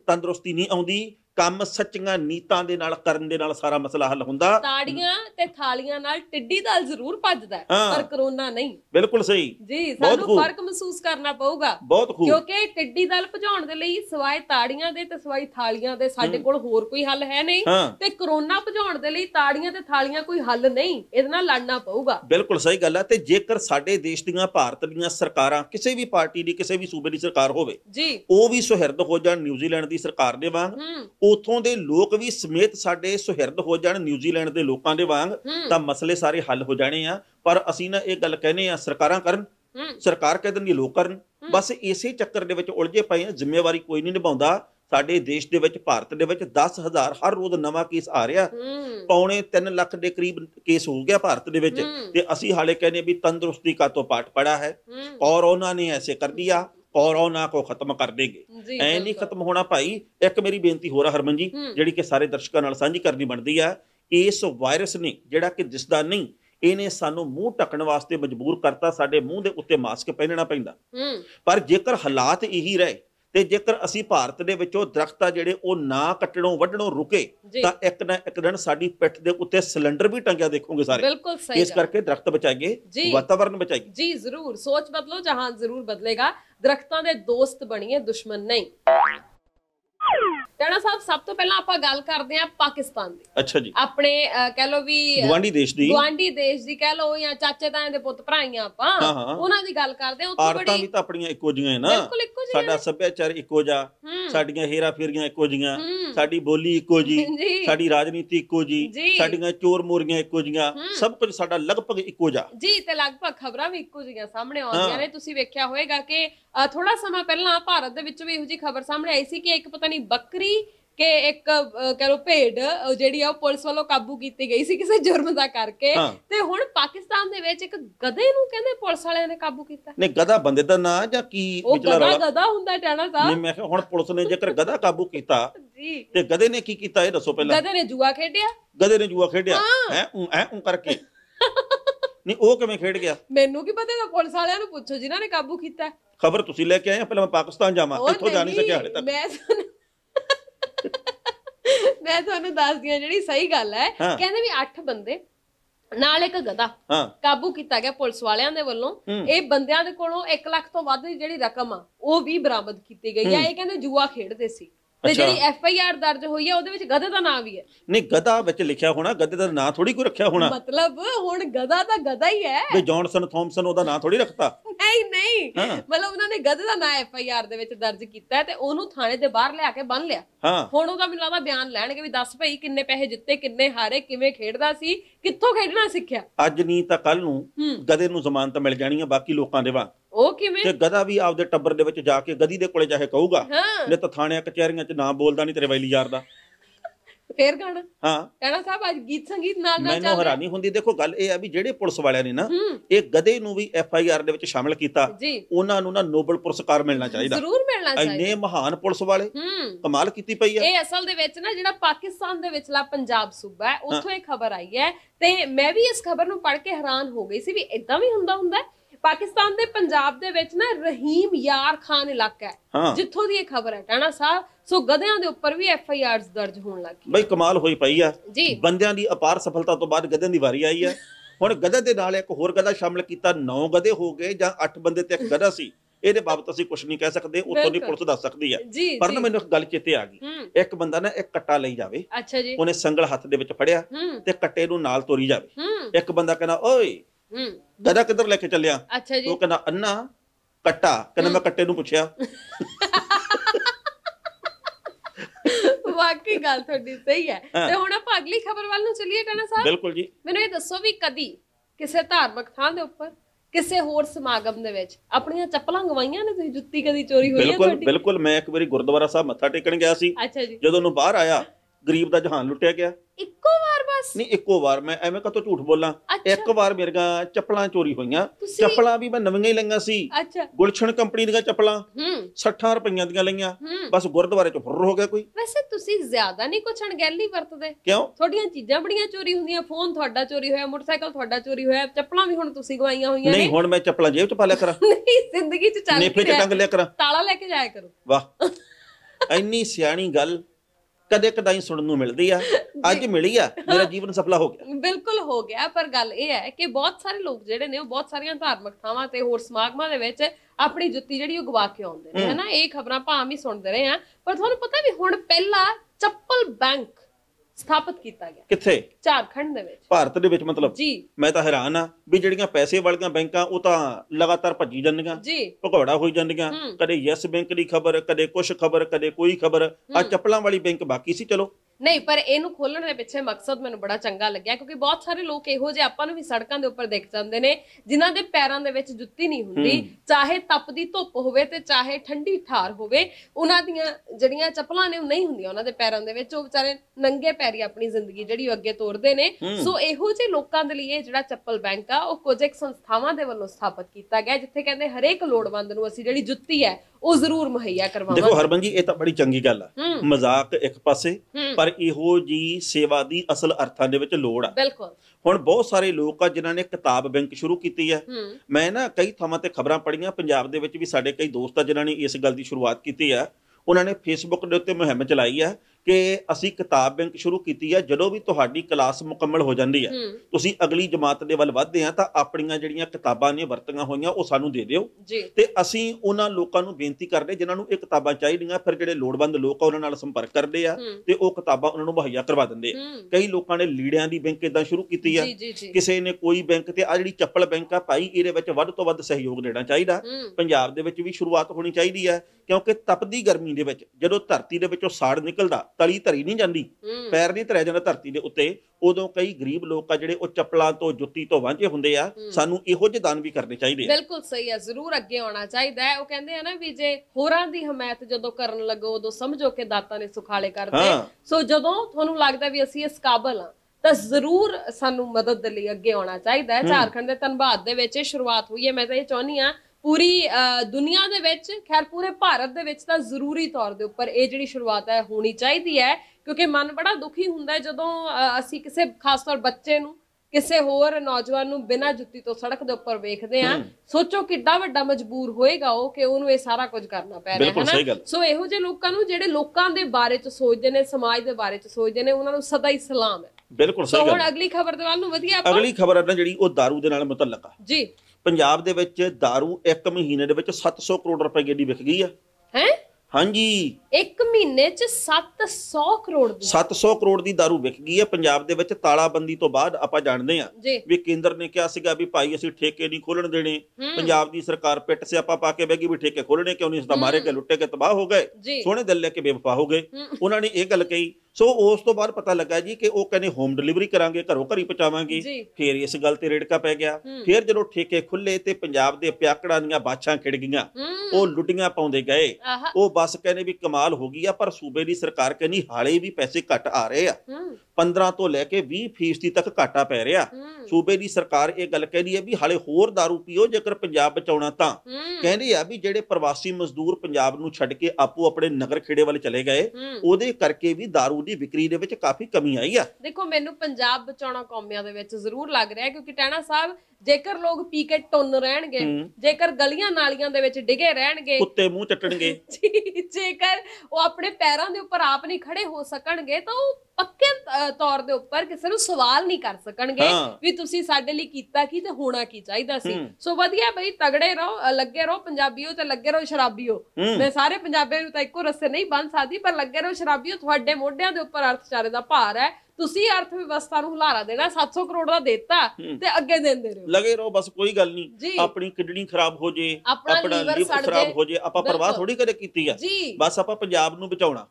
[SPEAKER 1] ਤੰਦਰੁਸਤੀ ਨਹੀਂ ਆਉਂਦੀ ਕੰਮ ਸੱਚੀਆਂ ਨੀਤਾਂ ਦੇ ਨਾਲ ਕਰਨ ਦੇ ਨਾਲ ਸਾਰਾ ਮਸਲਾ ਹੱਲ ਹੁੰਦਾ ਤਾੜੀਆਂ
[SPEAKER 2] ਤੇ ਥਾਲੀਆਂ ਨਾਲ ਟਿੱਡੀ ਦਾਲ ਜ਼ਰੂਰ ਭੱਜਦਾ ਪਰ ਕਰੋਨਾ ਨਹੀਂ
[SPEAKER 1] ਬਿਲਕੁਲ ਸਹੀ ਜੀ ਸਾਨੂੰ ਫਰਕ
[SPEAKER 2] ਮਹਿਸੂਸ ਕਰਨਾ ਪਊਗਾ ਬਹੁਤ ਖੂਬ ਕਿਉਂਕਿ ਟਿੱਡੀ ਦਾਲ ਭਜਾਉਣ ਦੇ ਲਈ ਸਵਾਏ ਤਾੜੀਆਂ ਦੇ ਤੇ ਸਵਾਏ ਥਾਲੀਆਂ ਦੇ ਸਾਡੇ ਕੋਲ ਹੋਰ ਕੋਈ ਹੱਲ ਹੈ ਨਹੀਂ ਤੇ ਕਰੋਨਾ ਭਜਾਉਣ ਦੇ ਲਈ ਤਾੜੀਆਂ ਤੇ ਥਾਲੀਆਂ ਕੋਈ ਹੱਲ ਨਹੀਂ ਇਹਦੇ ਨਾਲ ਲੜਨਾ ਪਊਗਾ
[SPEAKER 1] ਬਿਲਕੁਲ ਸਹੀ ਗੱਲ ਹੈ ਤੇ ਜੇਕਰ ਸਾਡੇ ਦੇਸ਼ ਦੀਆਂ ਭਾਰਤ ਦੀਆਂ ਸਰਕਾਰਾਂ ਕਿਸੇ ਵੀ ਪਾਰਟੀ ਦੀ ਕਿਸੇ ਵੀ ਸੂਬੇ ਦੀ ਸਰਕਾਰ ਹੋਵੇ ਜੀ ਉਹ ਵੀ ਸੁਹਿਰਦ ਹੋ ਜਾਣ ਨਿਊਜ਼ੀਲੈਂਡ ਦੀ ਸਰਕਾਰ ਦੇ ਵਾਂਗ ਉਥੋਂ ਦੇ ਲੋਕ ਵੀ ਸਮੇਤ ਸਾਡੇ ਸੁਹਿਰਦ ਹੋ ਜਾਣ ਨਿਊਜ਼ੀਲੈਂਡ ਦੇ ਲੋਕਾਂ ਦੇ ਵਾਂਗ ਤਾਂ ਮਸਲੇ ਸਾਰੇ ਹੱਲ ਹੋ ਜਾਣੇ ਆ ਪਰ ਅਸੀਂ ਨਾ ਇਹ ਗੱਲ ਕਹਿੰਦੇ ਆ ਸਰਕਾਰਾਂ ਕਰਨ ਸਰਕਾਰ ਕਹਿ ਦਿੰਦੀ ਲੋਕ ਕਰਨ ਬਸ ਇਸੇ ਚੱਕਰ ਦੇ ਵਿੱਚ ਉਲਝੇ ਪਏ ਆ ਜ਼ਿੰਮੇਵਾਰੀ ਕੋਈ ਨਹੀਂ ਨਿਭਾਉਂਦਾ ਸਾਡੇ ਦੇਸ਼ ਦੇ ਵਿੱਚ ਭਾਰਤ ਦੇ ਵਿੱਚ 10000 ਹਰ ਰੋਜ਼ ਨਵਾਂ ਕੇਸ ਆ ਰਿਹਾ ਪੌਣੇ 3 ਲੱਖ ਦੇ ਕਰੀਬ ਕੇਸ ਹੋ ਗਿਆ ਭਾਰਤ ਦੇ ਵਿੱਚ ਤੇ ਅਸੀਂ ਹਾਲੇ ਕਹਿੰਦੇ ਵੀ ਤੰਦਰੁਸਤੀ ਕਾ ਤੋਂ ਪਾਠ ਪੜਾ ਹੈ ਔਰ ਉਹਨਾਂ ਨੇ ਐਸੇ ਕਰ ਦਿਆ कोरोना ਕੋ ਖਤਮ ਕਰ ਦੇਗੇ ਐ ਨਹੀਂ ਖਤਮ ਹੋਣਾ ਭਾਈ ਇੱਕ ਮੇਰੀ ਬੇਨਤੀ ਹੋਰ ਆ ਹਰਮਨ ਜੀ ਜਿਹੜੀ ਕਿ ਸਾਰੇ ਦਰਸ਼ਕਾਂ ਨਾਲ ਸਾਂਝੀ ਕਰਨੀ ਬਣਦੀ ਆ ਇਸ ਵਾਇਰਸ ਨੇ ਜਿਹੜਾ ਕਿ ਦਿਸਦਾ ਨਹੀਂ ਇਹਨੇ ਸਾਨੂੰ ਮੂੰਹ ਢੱਕਣ ਵਾਸਤੇ ਮਜਬੂਰ ਕਰਤਾ ਸਾਡੇ ਮੂੰਹ ਦੇ ਉੱਤੇ ਮਾਸਕ ਪਹਿਨਣਾ ਪੈਂਦਾ ਪਰ ਜੇਕਰ ਹਾਲਾਤ ਇਹੀ ਰਹੇ ਤੇ ਜੇਕਰ ਅਸੀਂ ਭਾਰਤ ਦੇ ਵਿੱਚੋਂ ਦਰਖਤਾਂ ਜਿਹੜੇ ਉਹ ਨਾ ਕੱਟਣੋਂ ਵੱਢਣੋਂ ਰੁਕੇ ਤਾਂ ਇੱਕ ਨਾ ਇੱਕ ਦਿਨ ਸਾਡੀ ਪਿੱਠ ਦੇ ਉੱਤੇ ਸਿਲੰਡਰ ਵੀ ਟੰਗਿਆ ਦੇਖੋਗੇ ਸਾਰੇ
[SPEAKER 2] ਬਿਲਕੁਲ ਸਹੀ ਇਸ ਕਰਕੇ
[SPEAKER 1] ਦਰਖਤ ਬਚਾਈਏ ਵਾਤਾਵਰਣ
[SPEAKER 2] ਬਚਾਈਏ ਜੀ ਜ਼ਰੂਰ ਸੋਚ ਬਦਲੋ ਜਹਾਨ ਜ਼ਰੂਰ ਬਦਲੇਗਾ ਦਰਖਤਾਂ ਦੇ ਦੋਸਤ ਬਣੀਏ ਦੁਸ਼ਮਣ ਨਹੀਂ ਰਾਣਾ ਸਾਹਿਬ ਸਭ ਤੋਂ ਪਹਿਲਾਂ ਆਪਾਂ ਗੱਲ ਕਰਦੇ ਆ ਪਾਕਿਸਤਾਨ ਦੀ ਅੱਛਾ ਜੀ ਆਪਣੇ ਕਹਿ ਲੋ ਵੀ ਗਵਾਂਡੀ ਦੇਸ਼ ਦੀ ਗਵਾਂਡੀ ਦੇਸ਼ ਦੀ ਕਹਿ ਲੋ ਜਾਂ ਚਾਚੇ ਤਾਏ ਦੇ ਪੁੱਤ ਭਰਾਈਆਂ ਆਪਾਂ ਉਹਨਾਂ ਦੀ ਗੱਲ ਕਰਦੇ ਆ ਉੱਥੇ ਬੜੀ ਆਰਤਾਂ
[SPEAKER 1] ਵੀ ਤਾਂ ਆਪਣੀਆਂ ਇੱਕੋ ਜੀਆਂ ਹੈ ਨਾ ਸਾਡਾ ਸੱਭਿਆਚਾਰ ਇੱਕੋ ਜਿਹਾ ਸਾਡੀਆਂ ਹੀਰਾ ਫੇਰੀਆਂ ਇੱਕੋ ਜੀਆਂ ਸਾਡੀ ਬੋਲੀ ਇੱਕੋ ਜੀ ਸਾਡੀ ਰਾਜਨੀਤੀ ਇੱਕੋ ਜੀ ਸਾਡੀਆਂ ਚੋਰ ਮੋਰੀਆਂ ਇੱਕੋ ਜੀਆਂ ਸਭ ਕੁਝ ਸਾਡਾ ਲਗਭਗ ਇੱਕੋ ਜਿਹਾ
[SPEAKER 2] ਜੀ ਤੇ ਲਗਭਗ ਖਬਰਾਂ ਵੀ ਇੱਕੋ ਜੀਆਂ ਸਾਹਮਣੇ ਆਉਂਦੀਆਂ ਨੇ ਤੁਸੀਂ ਵੇਖਿਆ ਹੋਵੇਗਾ ਕਿ ਥੋੜਾ ਸਮਾਂ ਪਹਿਲਾਂ ਭਾਰਤ ਦੇ ਵਿੱਚ ਵੀ ਇਹੋ ਜੀ ਖਬਰ ਸਾਹਮਣੇ ਆਈ ਸੀ ਕਿ ਇੱਕ ਪਤਾ ਨਹੀਂ ਬੱਕਰੀ ਸੀ ਕਿ ਇੱਕ ਕਹ ਲੋ ਭੇਡ ਜਿਹੜੀ ਆ ਉਹ ਪੁਲਿਸ ਵੱਲੋਂ ਕਾਬੂ ਕੀਤੀ ਗਈ ਸੀ ਕਿਸੇ ਜੁਰਮ ਦਾ ਕਰਕੇ ਤੇ ਹੁਣ ਪਾਕਿਸਤਾਨ ਦੇ ਵਿੱਚ ਇੱਕ ਗਧੇ ਨੂੰ ਕਹਿੰਦੇ ਪੁਲਿਸ ਵਾਲਿਆਂ ਨੇ ਕਾਬੂ ਕੀਤਾ
[SPEAKER 1] ਨਹੀਂ ਗਧਾ ਬੰਦੇ ਦਾ ਨਾਂ ਜਾਂ ਕੀ ਵਿਚਲਾ ਗਧਾ
[SPEAKER 2] ਗਧਾ ਹੁੰਦਾ ਟਾਣਾ ਸਾਹਿਬ ਨਹੀਂ ਮੈਂ
[SPEAKER 1] ਕਿਹਾ ਹੁਣ ਪੁਲਿਸ ਨੇ ਜੇਕਰ ਗਧਾ ਕਾਬੂ ਕੀਤਾ ਜੀ ਤੇ ਗਧੇ ਨੇ ਕੀ ਕੀਤਾ ਇਹ ਦੱਸੋ ਪਹਿਲਾਂ
[SPEAKER 2] ਗਧੇ ਨੇ ਜੂਆ ਖੇਡਿਆ
[SPEAKER 1] ਗਧੇ ਨੇ ਜੂਆ ਖੇਡਿਆ ਹੈ ਐ ਉਂ ਕਰਕੇ ਨਹੀਂ ਉਹ ਕਿਵੇਂ ਖੇਡ ਗਿਆ
[SPEAKER 2] ਮੈਨੂੰ ਕੀ ਪਤਾ ਤਾਂ ਪੁਲਿਸ ਵਾਲਿਆਂ ਨੂੰ ਪੁੱਛੋ ਜਿਨ੍ਹਾਂ ਨੇ ਕਾਬੂ ਕੀਤਾ
[SPEAKER 1] ਖਬਰ ਤੁਸੀਂ ਲੈ ਕੇ ਆਏ ਪਹਿਲਾਂ ਮੈਂ ਪਾਕਿਸਤਾਨ ਜਾਵਾਂ ਇੱਥੋਂ ਜਾ ਨਹੀਂ ਸਕਿਆ ਹਲੇ ਤੱਕ
[SPEAKER 2] ਮੈਂ ਮੈਂ ਤੁਹਾਨੂੰ ਦੱਸਦੀ ਆ ਜਿਹੜੀ ਸਹੀ ਗੱਲ ਹੈ ਕਹਿੰਦੇ ਵੀ 8 ਬੰਦੇ ਨਾਲ ਇੱਕ ਗਧਾ ਕਾਬੂ ਕੀਤਾ ਗਿਆ ਪੁਲਿਸ ਵਾਲਿਆਂ ਦੇ ਵੱਲੋਂ ਇਹ ਬੰਦਿਆਂ ਦੇ ਕੋਲੋਂ 1 ਲੱਖ ਤੋਂ ਵੱਧ ਦੀ ਜਿਹੜੀ ਰਕਮ ਆ ਉਹ ਵੀ ਬਰਾਮਦ ਕੀਤੀ ਗਈ ਆ ਇਹ ਕਹਿੰਦੇ ਜੂਆ ਖੇਡਦੇ ਸੀ ਤੇ ਜਿਹੜੀ ਐਫ ਆਈ ਆਰ ਦਰਜ ਹੋਈ ਹੈ ਉਹਦੇ ਵਿੱਚ ਗਧੇ ਦਾ ਨਾਮ ਵੀ ਹੈ
[SPEAKER 1] ਨਹੀਂ ਗਧਾ ਵਿੱਚ ਲਿਖਿਆ ਹੋਣਾ ਗਧੇ ਦਾ ਨਾਮ ਥੋੜੀ ਕੋਈ ਰੱਖਿਆ ਹੋਣਾ
[SPEAKER 2] ਮਤਲਬ ਹੁਣ ਗਧਾ ਤਾਂ ਗਧਾ ਹੀ ਹੈ ਵੀ
[SPEAKER 1] ਜੌਨਸਨ ਥੌਮਸਨ ਉਹਦਾ ਨਾਮ ਥੋੜੀ ਰੱਖਤਾ
[SPEAKER 2] ਨਹੀਂ ਨਹੀਂ ਮਤਲਬ ਉਹਨਾਂ ਨੇ ਗਧੇ ਦਾ ਨਾਮ ਐਫ ਆਈ ਆਰ ਦੇ ਵਿੱਚ ਦਰਜ ਕੀਤਾ ਹੈ ਤੇ ਉਹਨੂੰ ਥਾਣੇ ਦੇ ਬਾਹਰ ਲਿਆ ਕੇ ਬੰਨ ਲਿਆ ਹੁਣ ਉਹਦਾ ਮੈਨੂੰ ਲੱਗਦਾ ਬਿਆਨ ਲੈਣਗੇ ਵੀ ਦੱਸ ਭਈ ਕਿੰਨੇ ਪੈਸੇ ਜਿੱਤੇ ਕਿੰਨੇ ਹਾਰੇ ਕਿਵੇਂ ਖੇਡਦਾ ਸੀ ਕਿੱਥੋਂ ਖੇਡਣਾ ਸਿੱਖਿਆ
[SPEAKER 1] ਅੱਜ ਨਹੀਂ ਤਾਂ ਕੱਲ ਨੂੰ ਗਧੇ ਨੂੰ ਜ਼ਮਾਨਤ ਮਿਲ ਜਾਣੀ ਹੈ ਬਾਕੀ ਲੋਕਾਂ ਦੇ ਵਾਂ
[SPEAKER 2] ਉਹ ਕਿਵੇਂ ਤੇ
[SPEAKER 1] ਗਧਾ ਵੀ ਆਪਦੇ ਟੱਬਰ ਦੇ ਵਿੱਚ ਜਾ ਕੇ ਗਧੀ ਦੇ ਕੋਲੇ ਜਾ ਕੇ ਕਹੂਗਾ
[SPEAKER 2] ਨਹੀਂ ਤਾਂ
[SPEAKER 1] ਥਾਣਿਆਂ ਕਚਹਿਰੀਆਂ 'ਚ ਨਾ ਬੋਲਦਾ ਨਹੀਂ ਤੇਰੇ ਵੈਲੀ ਯਾਰ ਦਾ ਫੇਰ ਗਾਣਾ ਹਾਂ
[SPEAKER 2] ਕਹਿਣਾ ਸਾਹਿਬ ਅੱਜ ਗੀਤ ਸੰਗੀਤ ਨਾਲ ਨਾਲ ਚੱਲ ਮੈਨੂੰ ਹੈਰਾਨੀ
[SPEAKER 1] ਹੁੰਦੀ ਦੇਖੋ ਗੱਲ ਇਹ ਆ ਵੀ ਜਿਹੜੇ ਪੁਲਿਸ ਵਾਲਿਆਂ ਨੇ ਨਾ ਇਹ ਗਦੇ ਨੂੰ ਵੀ ਐਫ ਆਈ ਆਰ ਦੇ ਵਿੱਚ ਸ਼ਾਮਿਲ ਕੀਤਾ ਉਹਨਾਂ ਨੂੰ ਨਾ ਨੋਬਲ ਪੁਰਸਕਾਰ ਮਿਲਣਾ ਚਾਹੀਦਾ ਜ਼ਰੂਰ ਮਿਲਣਾ ਚਾਹੀਦਾ ਇੰਨੇ ਮਹਾਨ ਪੁਲਿਸ ਵਾਲੇ ਕਮਾਲ ਕੀਤੀ ਪਈ ਆ ਇਹ
[SPEAKER 2] ਅਸਲ ਦੇ ਵਿੱਚ ਨਾ ਜਿਹੜਾ ਪਾਕਿਸਤਾਨ ਦੇ ਵਿਚਲਾ ਪੰਜਾਬ ਸੂਬਾ ਹੈ ਉੱਥੋਂ ਇਹ ਖਬਰ ਆਈ ਹੈ ਤੇ ਮੈਂ ਵੀ ਇਸ ਖਬਰ ਨੂੰ ਪੜ੍ਹ ਕੇ ਹੈਰਾਨ ਹੋ ਗਈ ਸੀ ਵੀ ਇਦਾਂ ਵੀ ਹੁੰਦਾ ਹੁੰਦਾ ਹੈ ਪਾਕਿਸਤਾਨ ਦੇ ਪੰਜਾਬ ਦੇ ਵਿੱਚ ਨਾ ਰਹੀਮ ਯਾਰ ਖਾਨ ਇਲਾਕਾ ਹੈ ਜਿੱਥੋਂ ਦੀ ਇਹ ਖਬਰ ਹੈ ਟਾਣਾ ਸਾਹਿਬ ਸੋ ਗਧਿਆਂ ਦੇ ਉੱਪਰ ਵੀ ਐਫ ਆਈ ਆਰਸ ਦਰਜ ਹੋਣ ਲੱਗੀ
[SPEAKER 1] ਬਈ ਕਮਾਲ ਹੋਈ ਪਈ ਆ ਬੰਦਿਆਂ ਦੀ ਅਪਾਰ ਸਫਲਤਾ ਤੋਂ ਬਾਅਦ ਗਧਿਆਂ ਦੀ ਵਾਰੀ ਆਈ ਹੈ ਹੁਣ ਗਧੇ ਦੇ ਨਾਲ ਇੱਕ ਹੋਰ ਗਧਾ ਸ਼ਾਮਲ ਕੀਤਾ 9 ਗਧੇ ਹੋ ਗਏ ਜਾਂ 8 ਬੰਦੇ ਤੇ ਇੱਕ ਗਧਾ ਸੀ ਇਹਦੇ ਬਾਬਤ ਅਸੀਂ ਕੁਝ ਨਹੀਂ ਕਹਿ ਸਕਦੇ ਉਤੋਂ ਦੀ ਪੁਲਿਸ ਦੱਸ ਸਕਦੀ ਹੈ ਪਰ ਨਾ ਮੈਨੂੰ ਇੱਕ ਗੱਲ ਚੇਤੇ ਆ ਗਈ ਇੱਕ ਬੰਦਾ ਨਾ ਇੱਕ ਕੱਟਾ ਲਈ ਜਾਵੇ ਅੱਛਾ ਜੀ ਉਹਨੇ ਸੰਗਲ ਹੱਥ ਦੇ ਵਿੱਚ ਫੜਿਆ ਤੇ ਕੱਟੇ ਨੂੰ ਨਾਲ ਤੋਰੀ
[SPEAKER 2] ਜਾਵੇ
[SPEAKER 1] ਇੱਕ ਬੰਦਾ ਕਹਿੰਦਾ ਓਏ ਦਾਦਾ ਕਿੱਧਰ ਲੈ ਕੇ ਚੱਲਿਆ ਅੱਛਾ ਜੀ ਉਹ ਕਹਿੰਦਾ ਅੰਨਾ ਕੱਟਾ ਕਹਿੰਦਾ ਮੈਂ ਕੱਟੇ ਨੂੰ ਪੁੱਛਿਆ
[SPEAKER 2] ਵਾਕਈ ਗੱਲ ਤੁਹਾਡੀ ਸਹੀ ਹੈ ਤੇ ਹੁਣ ਆਪਾਂ ਅਗਲੀ ਖਬਰ ਵੱਲ ਨੂੰ ਚੱਲੀਏ ਟਾਣਾ ਸਾਹਿਬ ਬਿਲਕੁਲ ਜੀ ਮੈਨੂੰ ਇਹ ਦੱਸੋ ਵੀ ਕਦੀ ਕਿਸੇ ਧਾਰਮਿਕ ਥਾਂ ਦੇ ਉੱਪਰ ਕਿਸੇ ਹੋਰ ਸਮਾਗਮ ਦੇ ਵਿੱਚ ਆਪਣੀਆਂ ਚੱਪਲਾਂ ਗਵਾਈਆਂ ਨੇ ਤੁਸੀਂ ਜੁੱਤੀ ਕਦੀ ਚੋਰੀ ਹੋਈ ਹੈ ਤੁਹਾਡੀ ਬਿਲਕੁਲ
[SPEAKER 1] ਬਿਲਕੁਲ ਮੈਂ ਇੱਕ ਵਾਰੀ ਗੁਰਦੁਆਰਾ ਸਾਹਿਬ ਮੱਥਾ ਟੇਕਣ ਗਿਆ ਸੀ ਜਦੋਂ ਨੂੰ ਬਾਹਰ ਆਇਆ ਗਰੀਬ ਦਾ ਜਹਾਨ ਲੁੱਟਿਆ ਗਿਆ
[SPEAKER 2] ਇੱਕੋ ਵਾਰ ਬਸ ਨਹੀਂ
[SPEAKER 1] ਇੱਕੋ ਵਾਰ ਮੈਂ ਐਵੇਂ ਕਤੋਂ ਝੂਠ ਬੋਲਾਂ ਇੱਕ ਵਾਰ ਮੇਰੇ ਚੱਪਲਾਂ ਚੋਰੀ ਹੋਈਆਂ ਚੱਪਲਾਂ ਵੀ ਮੈਂ ਨਵੀਆਂ ਹੀ ਲਈਆਂ ਸੀ ਗੁਲਸ਼ਨ ਕੰਪਨੀ ਦੀਆਂ ਚੱਪਲਾਂ ਹੂੰ 60 ਰੁਪਈਆਂ ਦੀਆਂ ਲਈਆਂ ਬਸ ਗੁਰਦੁਆਰੇ ਚ ਫੁਰ ਹੋ ਗਿਆ ਕੋਈ
[SPEAKER 2] ਵੈਸੇ ਤੁਸੀਂ ਜ਼ਿਆਦਾ ਨਹੀਂ ਕੁਛ ਅਣਗਹਿਲੀ ਵਰਤਦੇ ਕਿਉਂ ਤੁਹਾਡੀਆਂ ਚੀਜ਼ਾਂ ਬੜੀਆਂ ਚੋਰੀ ਹੁੰਦੀਆਂ ਫੋਨ ਤੁਹਾਡਾ ਚੋਰੀ ਹੋਇਆ ਮੋਟਰਸਾਈਕਲ ਤੁਹਾਡਾ ਚੋਰੀ ਹੋਇਆ ਚੱਪਲਾਂ ਵੀ ਹੁਣ ਤੁਸੀਂ ਗਵਾਈਆਂ ਹੋਈਆਂ ਨੇ ਨਹੀਂ
[SPEAKER 1] ਹੁਣ ਮੈਂ ਚੱਪਲਾਂ ਜੇਬ ਚ ਪਾ ਲਿਆ ਕਰਾਂ
[SPEAKER 2] ਨਹੀਂ ਜ਼ਿੰਦਗੀ ਚ ਚੱਲ ਨਹੀਂ ਫਿਰ ਟੰਗ ਲਿਆ ਕਰਾਂ ਤਾਲਾ ਲੈ ਕੇ ਜਾਇਆ ਕਰੋ
[SPEAKER 1] ਵਾਹ ਇੰਨੀ ਸਿਆਣੀ ਗੱਲ ਕਦੇ ਕਦਾਈ ਸੁਣਨ ਨੂੰ ਮਿਲਦੀ ਆ ਅੱਜ ਮਿਲੀ ਆ ਮੇਰਾ ਜੀਵਨ ਸਫਲਾ ਹੋ ਗਿਆ
[SPEAKER 2] ਬਿਲਕੁਲ ਹੋ ਗਿਆ ਪਰ ਗੱਲ ਇਹ ਹੈ ਕਿ ਬਹੁਤ ਸਾਰੇ ਲੋਕ ਜਿਹੜੇ ਨੇ ਉਹ ਬਹੁਤ ਸਾਰੀਆਂ ਧਾਰਮਿਕ ਥਾਵਾਂ ਤੇ ਹੋਰ ਸਮਾਗਮਾਂ ਦੇ ਵਿੱਚ ਆਪਣੀ ਜੁੱਤੀ ਜਿਹੜੀ ਉਹ ਗਵਾ ਕੇ ਆਉਂਦੇ ਨੇ ਹਨਾ ਇਹ ਖਬਰਾਂ ਭਾਵੇਂ ਹੀ ਸੁਣਦੇ ਰਹੇ ਆ ਪਰ ਤੁਹਾਨੂੰ ਪਤਾ ਵੀ ਹੁਣ ਪਹਿਲਾ ਚੱਪਲ ਬੈਂਕ ਸਥਾਪਿਤ ਕੀਤਾ ਗਿਆ ਕਿੱਥੇ ਝਾਰਖੰਡ ਦੇ ਵਿੱਚ
[SPEAKER 1] ਭਾਰਤ ਦੇ ਵਿੱਚ ਮਤਲਬ ਜੀ ਮੈਂ ਤਾਂ ਹੈਰਾਨ ਆ ਵੀ ਜਿਹੜੀਆਂ ਪੈਸੇ ਵਾਲੀਆਂ ਬੈਂਕਾਂ ਉਹ ਤਾਂ ਲਗਾਤਾਰ ਭੱਜੀ ਜਾਂਦੀਆਂ ਜੀ ਭਗੌੜਾ ਹੋਈ ਜਾਂਦੀਆਂ ਕਦੇ ਯੈਸ ਬੈਂਕ ਦੀ ਖਬਰ ਕਦੇ ਕੁਝ ਖਬਰ ਕਦੇ ਕੋਈ ਖਬਰ ਆ ਚੱਪਲਾਂ ਵਾਲੀ ਬੈਂਕ ਬਾਕੀ ਸੀ ਚਲੋ
[SPEAKER 2] ਨਹੀਂ ਪਰ ਇਹਨੂੰ ਖੋਲਣ ਦੇ ਪਿੱਛੇ ਮਕਸਦ ਮੈਨੂੰ ਬੜਾ ਚੰਗਾ ਲੱਗਿਆ ਕਿਉਂਕਿ ਬਹੁਤ ਸਾਰੇ ਲੋਕ ਇਹੋ ਜਿਹੇ ਆਪਾਂ ਨੂੰ ਵੀ ਸੜਕਾਂ ਦੇ ਉੱਪਰ ਦੇਖ ਜਾਂਦੇ ਨੇ ਜਿਨ੍ਹਾਂ ਦੇ ਪੈਰਾਂ ਦੇ ਵਿੱਚ ਜੁੱਤੀ ਨਹੀਂ ਹੁੰਦੀ ਚਾਹੇ ਤਪਦੀ ਧੁੱਪ ਹੋਵੇ ਤੇ ਚਾਹੇ ਠੰਡੀ ਠਾਰ ਹੋਵੇ ਉਹਨਾਂ ਦੀਆਂ ਜਿਹੜੀਆਂ ਚੱਪਲਾਂ ਨੇ ਉਹ ਨਹੀਂ ਹੁੰਦੀਆਂ ਉਹਨਾਂ ਦੇ ਪੈਰਾਂ ਦੇ ਵਿੱਚ ਉਹ ਵਿਚਾਰੇ ਨੰਗੇ ਪੈਰੀ ਆਪਣੀ ਜ਼ਿੰਦਗੀ ਜਿਹੜੀ ਉਹ ਅੱਗੇ ਤੋਰ ਤੋਰਦੇ ਨੇ ਸੋ ਇਹੋ ਜੇ ਲੋਕਾਂ ਦੇ ਲਈ ਇਹ ਜਿਹੜਾ ਚੱਪਲ ਬੈਂਕ ਆ ਉਹ ਕੁਝ ਇੱਕ ਸੰਸਥਾਵਾਂ ਦੇ ਵੱਲੋਂ ਸਥਾਪਿਤ ਕੀਤਾ ਗਿਆ ਜਿੱਥੇ ਕਹਿੰਦੇ ਹਰੇਕ ਲੋੜਵੰਦ ਨੂੰ ਅਸੀਂ ਜਿਹੜੀ ਜੁੱਤੀ ਹੈ ਉਹ ਜ਼ਰੂਰ ਮੁਹੱਈਆ ਕਰਵਾਵਾਂਗੇ ਦੇਖੋ
[SPEAKER 1] ਹਰਮਨ ਜੀ ਇਹ ਤਾਂ ਬੜੀ ਚੰਗੀ ਗੱਲ ਆ ਮਜ਼ਾਕ ਇੱਕ ਪਾਸੇ ਪਰ ਇਹੋ ਜੀ ਸੇਵਾ ਦੀ ਅਸਲ ਅਰਥਾਂ ਦੇ ਵਿੱਚ ਲੋੜ ਆ ਬਿਲਕੁਲ ਹੁਣ ਬਹੁਤ ਸਾਰੇ ਲੋਕ ਆ ਜਿਨ੍ਹਾਂ ਨੇ ਕਿਤਾਬ ਬੈਂਕ ਸ਼ੁਰੂ ਕੀਤੀ ਹੈ ਮੈਂ ਨਾ ਕਈ ਥਾਵਾਂ ਤੇ ਖਬਰਾਂ ਪੜ੍ਹੀਆਂ ਪੰਜਾਬ ਦੇ ਵਿੱਚ ਵੀ ਸਾਡੇ ਕਈ ਦੋਸਤ ਆ ਜਿਨ੍ਹਾਂ ਨੇ ਇਸ ਗੱਲ ਦੀ ਸ਼ੁਰੂਆਤ ਕੀਤੀ ਆ ਉਹਨਾਂ ਨੇ ਫੇਸਬੁੱਕ ਦੇ ਉੱਤੇ ਮੁਹਿੰਮ ਚਲਾਈ ਆ ਕਿ ਅਸੀਂ ਕਿਤਾਬ ਬੈਂਕ ਸ਼ੁਰੂ ਕੀਤੀ ਹੈ ਜਦੋਂ ਵੀ ਤੁਹਾਡੀ ਕਲਾਸ ਮੁਕੰਮਲ ਹੋ ਜਾਂਦੀ ਹੈ ਤੁਸੀਂ ਅਗਲੀ ਜਮਾਤ ਦੇ ਵੱਲ ਵਧਦੇ ਆ ਤਾਂ ਆਪਣੀਆਂ ਜਿਹੜੀਆਂ ਕਿਤਾਬਾਂ ਨੇ ਵਰਤੀਆਂ ਹੋਈਆਂ ਉਹ ਸਾਨੂੰ ਦੇ ਦਿਓ ਤੇ ਅਸੀਂ ਉਹਨਾਂ ਲੋਕਾਂ ਨੂੰ ਬੇਨਤੀ ਕਰਦੇ ਜਿਨ੍ਹਾਂ ਨੂੰ ਇਹ ਕਿਤਾਬਾਂ ਚਾਹੀਦੀਆਂ ਫਿਰ ਜਿਹੜੇ ਲੋੜਵੰਦ ਲੋਕ ਆ ਉਹਨਾਂ ਨਾਲ ਸੰਪਰਕ ਕਰਦੇ ਆ ਤੇ ਉਹ ਕਿਤਾਬਾਂ ਉਹਨਾਂ ਨੂੰ ਮੁਹੱਈਆ ਕਰਵਾ ਦਿੰਦੇ ਕਈ ਲੋਕਾਂ ਨੇ ਲੀੜਿਆਂ ਦੀ ਬੈਂਕ ਇਦਾਂ ਸ਼ੁਰੂ ਕੀਤੀ ਆ ਕਿਸੇ ਨੇ ਕੋਈ ਬੈਂਕ ਤੇ ਆ ਜਿਹੜੀ ਚੱਪਲ ਬੈਂਕ ਆ ਭਾਈ ਇਹਦੇ ਵਿੱਚ ਵੱਧ ਤੋਂ ਵੱਧ ਸਹਿਯੋਗ ਦੇਣਾ ਚਾਹੀਦਾ ਪੰਜਾਬ ਦੇ ਵਿੱਚ ਵੀ ਸ਼ੁਰੂਆਤ ਹੋਣੀ ਚਾਹੀਦੀ ਹੈ ਕਿਉਂਕਿ ਤਪਦੀ ਗਰਮੀ ਦੇ ਵਿੱਚ ਜਦੋਂ ਧਰਤੀ ਦੇ ਵਿੱਚੋਂ ਸਾੜ ਨਿਕਲਦਾ ਤਲੀ ਧਰੀ ਨਹੀਂ ਜਾਂਦੀ ਪੈਰ ਨਹੀਂ ਧਰਿਆ ਜਾਂਦਾ ਧਰਤੀ ਦੇ ਉੱਤੇ ਉਦੋਂ ਕਈ ਗਰੀਬ ਲੋਕ ਆ ਜਿਹੜੇ ਉਹ ਚੱਪਲਾਂ ਤੋਂ ਜੁੱਤੀ ਤੋਂ ਵਾਂਝੇ ਹੁੰਦੇ ਆ ਸਾਨੂੰ ਇਹੋ ਜਿਹੇ ਦਾਨ ਵੀ ਕਰਨੇ
[SPEAKER 2] ਚਾਹੀਦੇ ਆ ਬਿਲਕੁਲ ਸਹੀ ਆ ਜ਼ਰੂਰ ਅੱਗੇ ਆਉਣਾ ਚਾਹੀਦਾ ਹੈ ਉਹ ਕਹਿੰਦੇ ਆ ਨਾ ਵੀ ਜੇ ਹੋਰਾਂ ਦੀ ਹਮਾਇਤ ਜਦੋਂ ਕਰਨ ਲੱਗੋ ਉਦੋਂ ਸਮਝੋ ਕਿ ਦਾਤਾ ਨੇ ਸੁਖਾਲੇ ਕਰਦੇ ਸੋ ਜਦੋਂ ਤੁਹਾਨੂੰ ਲੱਗਦਾ ਵੀ ਅਸੀਂ ਇਸ ਕਾਬਲ ਆ ਤਾਂ ਜ਼ਰੂਰ ਸਾਨੂੰ ਮਦਦ ਲਈ ਅੱਗੇ ਆਉਣਾ ਚਾਹੀਦਾ ਹੈ ਝਾਰਖੰਡ ਦੇ ਤਨਬਾਦ ਦੇ ਵਿੱਚ ਸ਼ੁਰੂਆਤ ਹੋਈ ਹੈ ਮੈਂ ਤਾਂ ਇਹ ਚਾਹੁੰਦੀ ਆ ਪੂਰੀ ਦੁਨੀਆ ਦੇ ਵਿੱਚ ਖੈਰ ਪੂਰੇ ਭਾਰਤ ਦੇ ਵਿੱਚ ਤਾਂ ਜ਼ਰੂਰੀ ਤੌਰ ਦੇ ਉੱਪਰ ਇਹ ਜਿਹੜੀ ਸ਼ੁਰੂਆਤ ਹੈ ਹੋਣੀ ਚਾਹੀਦੀ ਹੈ ਕਿਉਂਕਿ ਮਨ ਬੜਾ ਦੁਖੀ ਹੁੰਦਾ ਜਦੋਂ ਅਸੀਂ ਕਿਸੇ ਖਾਸ ਤੌਰ ਬੱਚੇ ਨੂੰ ਕਿਸੇ ਹੋਰ ਨੌਜਵਾਨ ਨੂੰ ਬਿਨਾਂ ਜੁੱਤੀ ਤੋਂ ਸੜਕ ਦੇ ਉੱਪਰ ਵੇਖਦੇ ਆ ਸੋਚੋ ਕਿੱਡਾ ਵੱਡਾ ਮਜਬੂਰ ਹੋਏਗਾ ਉਹ ਕਿ ਉਹਨੂੰ ਇਹ ਸਾਰਾ ਕੁਝ ਕਰਨਾ ਪੈ ਰਿਹਾ ਹੈ ਨਾ ਸੋ ਇਹੋ ਜਿਹੇ ਲੋਕਾਂ ਨੂੰ ਜਿਹੜੇ ਲੋਕਾਂ ਦੇ ਬਾਰੇ ਚ ਸੋਚਦੇ ਨੇ ਸਮਾਜ ਦੇ ਬਾਰੇ ਚ ਸੋਚਦੇ ਨੇ ਉਹਨਾਂ ਨੂੰ ਸਦਾ ਹੀ ਸਲਾਮ ਹੈ
[SPEAKER 1] ਬਿਲਕੁਲ ਸਹੀ ਗੱਲ ਹੁਣ
[SPEAKER 2] ਅਗਲੀ ਖਬਰ ਦੇ ਵੱਲ ਨੂੰ ਵਧੀਆ ਆਪਾਂ ਅਗਲੀ
[SPEAKER 1] ਖਬਰ ਹੈ ਜਿਹੜੀ ਉਹ दारू ਦੇ ਨਾਲ ਮੁਤਲਕ ਆ ਜੀ ਪੰਜਾਬ ਦੇ ਵਿੱਚ दारू ਇੱਕ ਮਹੀਨੇ ਦੇ ਵਿੱਚ 700 ਕਰੋੜ ਰੁਪਏ ਦੀ ਵਿਕ ਗਈ ਆ ਹੈ ਹਾਂਜੀ
[SPEAKER 2] ਇੱਕ ਮਹੀਨੇ ਚ 700 ਕਰੋੜ ਦੀ
[SPEAKER 1] 700 ਕਰੋੜ ਦੀ दारू ਵਿਕ ਗਈ ਹੈ ਪੰਜਾਬ ਦੇ ਵਿੱਚ ਤਾਲਾਬੰਦੀ ਤੋਂ ਬਾਅਦ ਆਪਾਂ ਜਾਣਦੇ ਆ ਵੀ ਕੇਂਦਰ ਨੇ ਕਿਹਾ ਸੀਗਾ ਵੀ ਭਾਈ ਅਸੀਂ ਠੇਕੇ ਨਹੀਂ ਖੋਲਣ ਦੇਣੇ ਪੰਜਾਬ ਦੀ ਸਰਕਾਰ ਪਿੱਟ ਸੇ ਆਪਾਂ ਪਾ ਕੇ ਬੈਗੀ ਵੀ ਠੇਕੇ ਖੋਲਣੇ ਕਿਉਂ ਨਹੀਂ ਇਸ ਦਾ ਮਾਰੇ ਕੇ ਲੁੱਟੇ ਕੇ ਤਬਾਹ ਹੋ ਗਏ ਸੋਹਣੇ ਦਿਲ ਲੈ ਕੇ ਬੇਵਫਾ ਹੋ ਗਏ ਉਹਨਾਂ ਨੇ ਇਹ ਗੱਲ ਕਹੀ ਸੋ ਉਸ ਤੋਂ ਬਾਅਦ ਪਤਾ ਲੱਗਾ ਜੀ ਕਿ ਉਹ ਕਹਿੰਦੇ ਹੋਮ ਡਿਲੀਵਰੀ ਕਰਾਂਗੇ ਘਰੋਂ ਘਰੀ ਪਹੁੰਚਾਵਾਂਗੇ ਫਿਰ ਇਸ ਗੱਲ ਤੇ ਰੇੜਕਾ ਪੈ ਗਿਆ ਫਿਰ ਜਦੋਂ ਠੇਕੇ ਖੁੱਲੇ ਤੇ ਪੰਜਾਬ ਦੇ ਪਿਆਕੜਾਂ ਦੀਆਂ ਬਾਛਾਂ ਖਿੜ ਗਈਆਂ ਉਹ ਲੁੱਟੀਆਂ ਪਾਉਂਦੇ ਗਏ ਉਹ ਬਸ ਕਹਿੰਦੇ ਵੀ ਕਮਾਲ ਹੋ ਗਈ ਆ ਪਰ ਸੂਬੇ ਦੀ ਸਰਕਾਰ ਕਹਿੰਦੀ ਹਾਲੇ ਵੀ ਪੈਸੇ ਘਟ ਆ ਰਹੇ ਆ 15 ਤੋਂ ਲੈ ਕੇ 20% ਫੀਸਦੀ ਤੱਕ ਘਾਟਾ ਪੈ ਰਿਹਾ ਸੂਬੇ ਦੀ ਸਰਕਾਰ ਇਹ ਗੱਲ ਕਹਿੰਦੀ ਹੈ ਵੀ ਹਾਲੇ ਹੋਰ दारू ਪੀਓ ਜੇਕਰ ਪੰਜਾਬ ਬਚਾਉਣਾ ਤਾਂ ਕਹਿੰਦੀ ਆ ਵੀ ਜਿਹੜੇ ਪ੍ਰਵਾਸੀ ਮਜ਼ਦੂਰ ਪੰਜਾਬ ਨੂੰ ਛੱਡ ਕੇ ਆਪੋ ਆਪਣੇ ਨਗਰ ਖੇੜੇ ਵੱਲ ਚਲੇ ਗਏ ਉਹਦੇ ਕਰਕੇ ਵੀ दारू ਦੀ ਵਿਕਰੀ ਦੇ ਵਿੱਚ ਕਾਫੀ ਕਮੀ ਆਈ ਆ
[SPEAKER 2] ਦੇਖੋ ਮੈਨੂੰ ਪੰਜਾਬ ਬਚਾਉਣਾ ਕੌਮਿਆਂ ਦੇ ਵਿੱਚ ਜ਼ਰੂਰ ਲੱਗ ਰਿਹਾ ਕਿਉਂਕਿ ਟੈਣਾ ਸਾਹਿਬ ਜੇਕਰ ਲੋਕ ਪੀ ਕੇ ਟੁੰਨ ਰਹਿਣਗੇ ਜੇਕਰ ਗਲੀਆਂ ਨਾਲੀਆਂ ਦੇ ਵਿੱਚ ਡਿਗੇ ਰਹਿਣਗੇ ਕੁੱਤੇ
[SPEAKER 1] ਮੂੰਹ ਚੱਟਣਗੇ
[SPEAKER 2] ਜੇਕਰ ਉਹ ਆਪਣੇ ਪੈਰਾਂ ਦੇ ਉੱਪਰ ਆਪ ਨਹੀਂ ਖੜੇ ਹੋ ਸਕਣਗੇ ਤਾਂ ਉਹ ਪੱਕੇ ਤੌਰ ਦੇ ਉੱਪਰ ਕਿਸੇ ਨੂੰ ਸਵਾਲ ਨਹੀਂ ਕਰ ਸਕਣਗੇ ਵੀ ਤੁਸੀਂ ਸਾਡੇ ਲਈ ਕੀਤਾ ਕੀ ਤੇ ਹੋਣਾ ਕੀ ਚਾਹੀਦਾ ਸੀ ਸੋ ਵਧੀਆ ਬਈ ਤਗੜੇ ਰਹੋ ਲੱਗੇ ਰਹੋ ਪੰਜਾਬੀਓ ਤੇ ਲੱਗੇ ਰਹੋ ਸ਼ਰਾਬੀਓ ਮੈਂ ਸਾਰੇ ਪੰਜਾਬੀਆਂ ਨੂੰ ਤਾਂ ਇੱਕੋ ਰਸਤੇ ਨਹੀਂ ਬੰਨ ਸਕਦੀ ਪਰ ਲੱਗੇ ਰਹੋ ਸ਼ਰਾਬੀਓ ਤੁਹਾਡੇ ਮੋਢਿਆਂ ਦੇ ਉੱਪਰ ਅਰਥਚਾਰੇ ਦਾ ਭਾਰ ਹੈ ਤੁਸੀਂ ਅਰਥ ਵਿਵਸਥਾ ਨੂੰ ਹੁਲਾਰਾ ਦੇਣਾ 700 ਕਰੋੜ ਦਾ ਦਿੱਤਾ ਤੇ ਅੱਗੇ ਦਿੰਦੇ ਰਹੋ
[SPEAKER 1] ਲਗੇ ਰਹੋ ਬਸ ਕੋਈ ਗੱਲ ਨਹੀਂ ਆਪਣੀ ਕਿਡਨੀ ਖਰਾਬ ਹੋ ਜੇ ਆਪਣਾ ਲੀਵਰ ਖਰਾਬ ਹੋ ਜੇ ਆਪਾਂ ਪਰਵਾਹ ਥੋੜੀ ਕਦੇ ਕੀਤੀ ਆ ਬਸ ਆਪਾਂ ਪੰਜਾਬ ਨੂੰ ਬਚਾਉਣਾ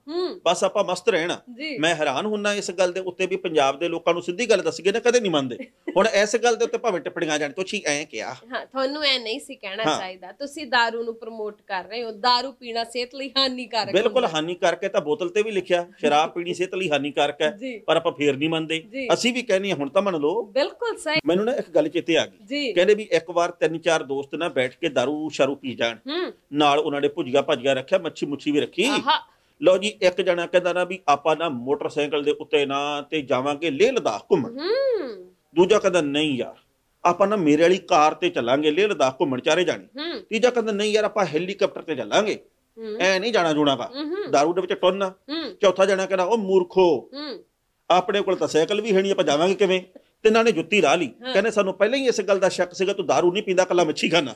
[SPEAKER 1] ਬਸ ਆਪਾਂ ਮਸਤ ਰਹਿਣਾ ਮੈਂ ਹੈਰਾਨ ਹੁੰਨਾ ਇਸ ਗੱਲ ਦੇ ਉੱਤੇ ਵੀ ਪੰਜਾਬ ਦੇ ਲੋਕਾਂ ਨੂੰ ਸਿੱਧੀ ਗੱਲ ਦੱਸ ਗਏ ਨਾ ਕਦੇ ਨਹੀਂ ਮੰਨਦੇ ਹੁਣ ਇਸ ਗੱਲ ਦੇ ਉੱਤੇ ਭਾਵੇਂ ਟਿੱਪਣੀਆਂ ਜਾਣ ਤੁਸੀਂ ਐਂ ਕਿਹਾ
[SPEAKER 2] ਹਾਂ ਤੁਹਾਨੂੰ ਐ ਨਹੀਂ ਸੀ ਕਹਿਣਾ ਚਾਹੀਦਾ ਤੁਸੀਂ दारू ਨੂੰ ਪ੍ਰਮੋਟ ਕਰ ਰਹੇ ਹੋ दारू ਪੀਣਾ ਸਿਹਤ ਲਈ ਹਾਨੀਕਾਰਕ ਬਿਲਕੁਲ
[SPEAKER 1] ਹਾਨੀਕਾਰਕ ਹੈ ਤਾਂ ਬੋਤਲ ਤੇ ਵੀ ਲਿਖਿਆ ਸ਼ਰਾਬ ਪੀਣੀ ਸਿਹਤ ਲਈ ਹਾਨੀਕਾਰਕ ਹੈ ਪਰ ਆਪਾਂ ਆਪਾਂ ਫੇਰ ਨਹੀਂ ਮੰਨਦੇ ਅਸੀਂ ਵੀ ਕਹਿੰਨੀ ਹੁਣ ਤਾਂ ਮੰਨ ਲਓ
[SPEAKER 2] ਬਿਲਕੁਲ ਸਹੀ ਮੈਨੂੰ ਨਾ
[SPEAKER 1] ਇੱਕ ਗੱਲ ਚੇਤੇ ਆ ਗਈ ਕਹਿੰਦੇ ਵੀ ਇੱਕ ਵਾਰ ਤਿੰਨ ਚਾਰ ਦੋਸਤ ਨਾ ਬੈਠ ਕੇ दारू ਸ਼ਰੂ ਪੀ ਜਾਣ ਨਾਲ ਉਹਨਾਂ ਨੇ ਭੁਜੀਆ ਭਜੀਆਂ ਰੱਖਿਆ ਮੱਛੀ ਮੁੱਛੀ ਵੀ ਰੱਖੀ ਲਓ ਜੀ ਇੱਕ ਜਣਾ ਕਹਿੰਦਾ ਨਾ ਵੀ ਆਪਾਂ ਨਾ ਮੋਟਰਸਾਈਕਲ ਦੇ ਉੱਤੇ ਨਾ ਤੇ ਜਾਵਾਂਗੇ ਲੇਹ ਲਦਾਖ ਘੁੰਮਣ ਦੂਜਾ ਕਹਿੰਦਾ ਨਹੀਂ ਯਾਰ ਆਪਾਂ ਨਾ ਮੇਰੇ ਵਾਲੀ ਕਾਰ ਤੇ ਚੱਲਾਂਗੇ ਲੇਹ ਲਦਾਖ ਘੁੰਮਣ ਚਾਰੇ ਜਾਣੇ ਤੀਜਾ ਕਹਿੰਦਾ ਨਹੀਂ ਯਾਰ ਆਪਾਂ ਹੈਲੀਕਾਪਟਰ ਤੇ ਚੱਲਾਂਗੇ ਐ ਨਹੀਂ ਜਾਣਾ ਜੁਣਾ ਦਾ दारू ਦੇ ਵਿੱਚ ਟੁੰਨ ਚੌਥਾ ਜਣਾ ਕਹਿੰਦਾ ਉਹ ਮੂਰਖੋ ਆਪਣੇ ਕੋਲ ਤਾਂ ਸਾਈਕਲ ਵੀ ਹੈਣੀ ਆਪਾਂ ਜਾਵਾਂਗੇ ਕਿਵੇਂ ਤੇ ਇਹਨਾਂ ਨੇ ਜੁੱਤੀ ਲਾ ਲਈ ਕਹਿੰਦੇ ਸਾਨੂੰ ਪਹਿਲਾਂ ਹੀ ਇਸ ਗੱਲ ਦਾ ਸ਼ੱਕ ਸੀਗਾ ਤੂੰ दारू ਨਹੀਂ ਪੀਂਦਾ ਕੱਲਾ ਮੱਛੀ ਖਾਣਾ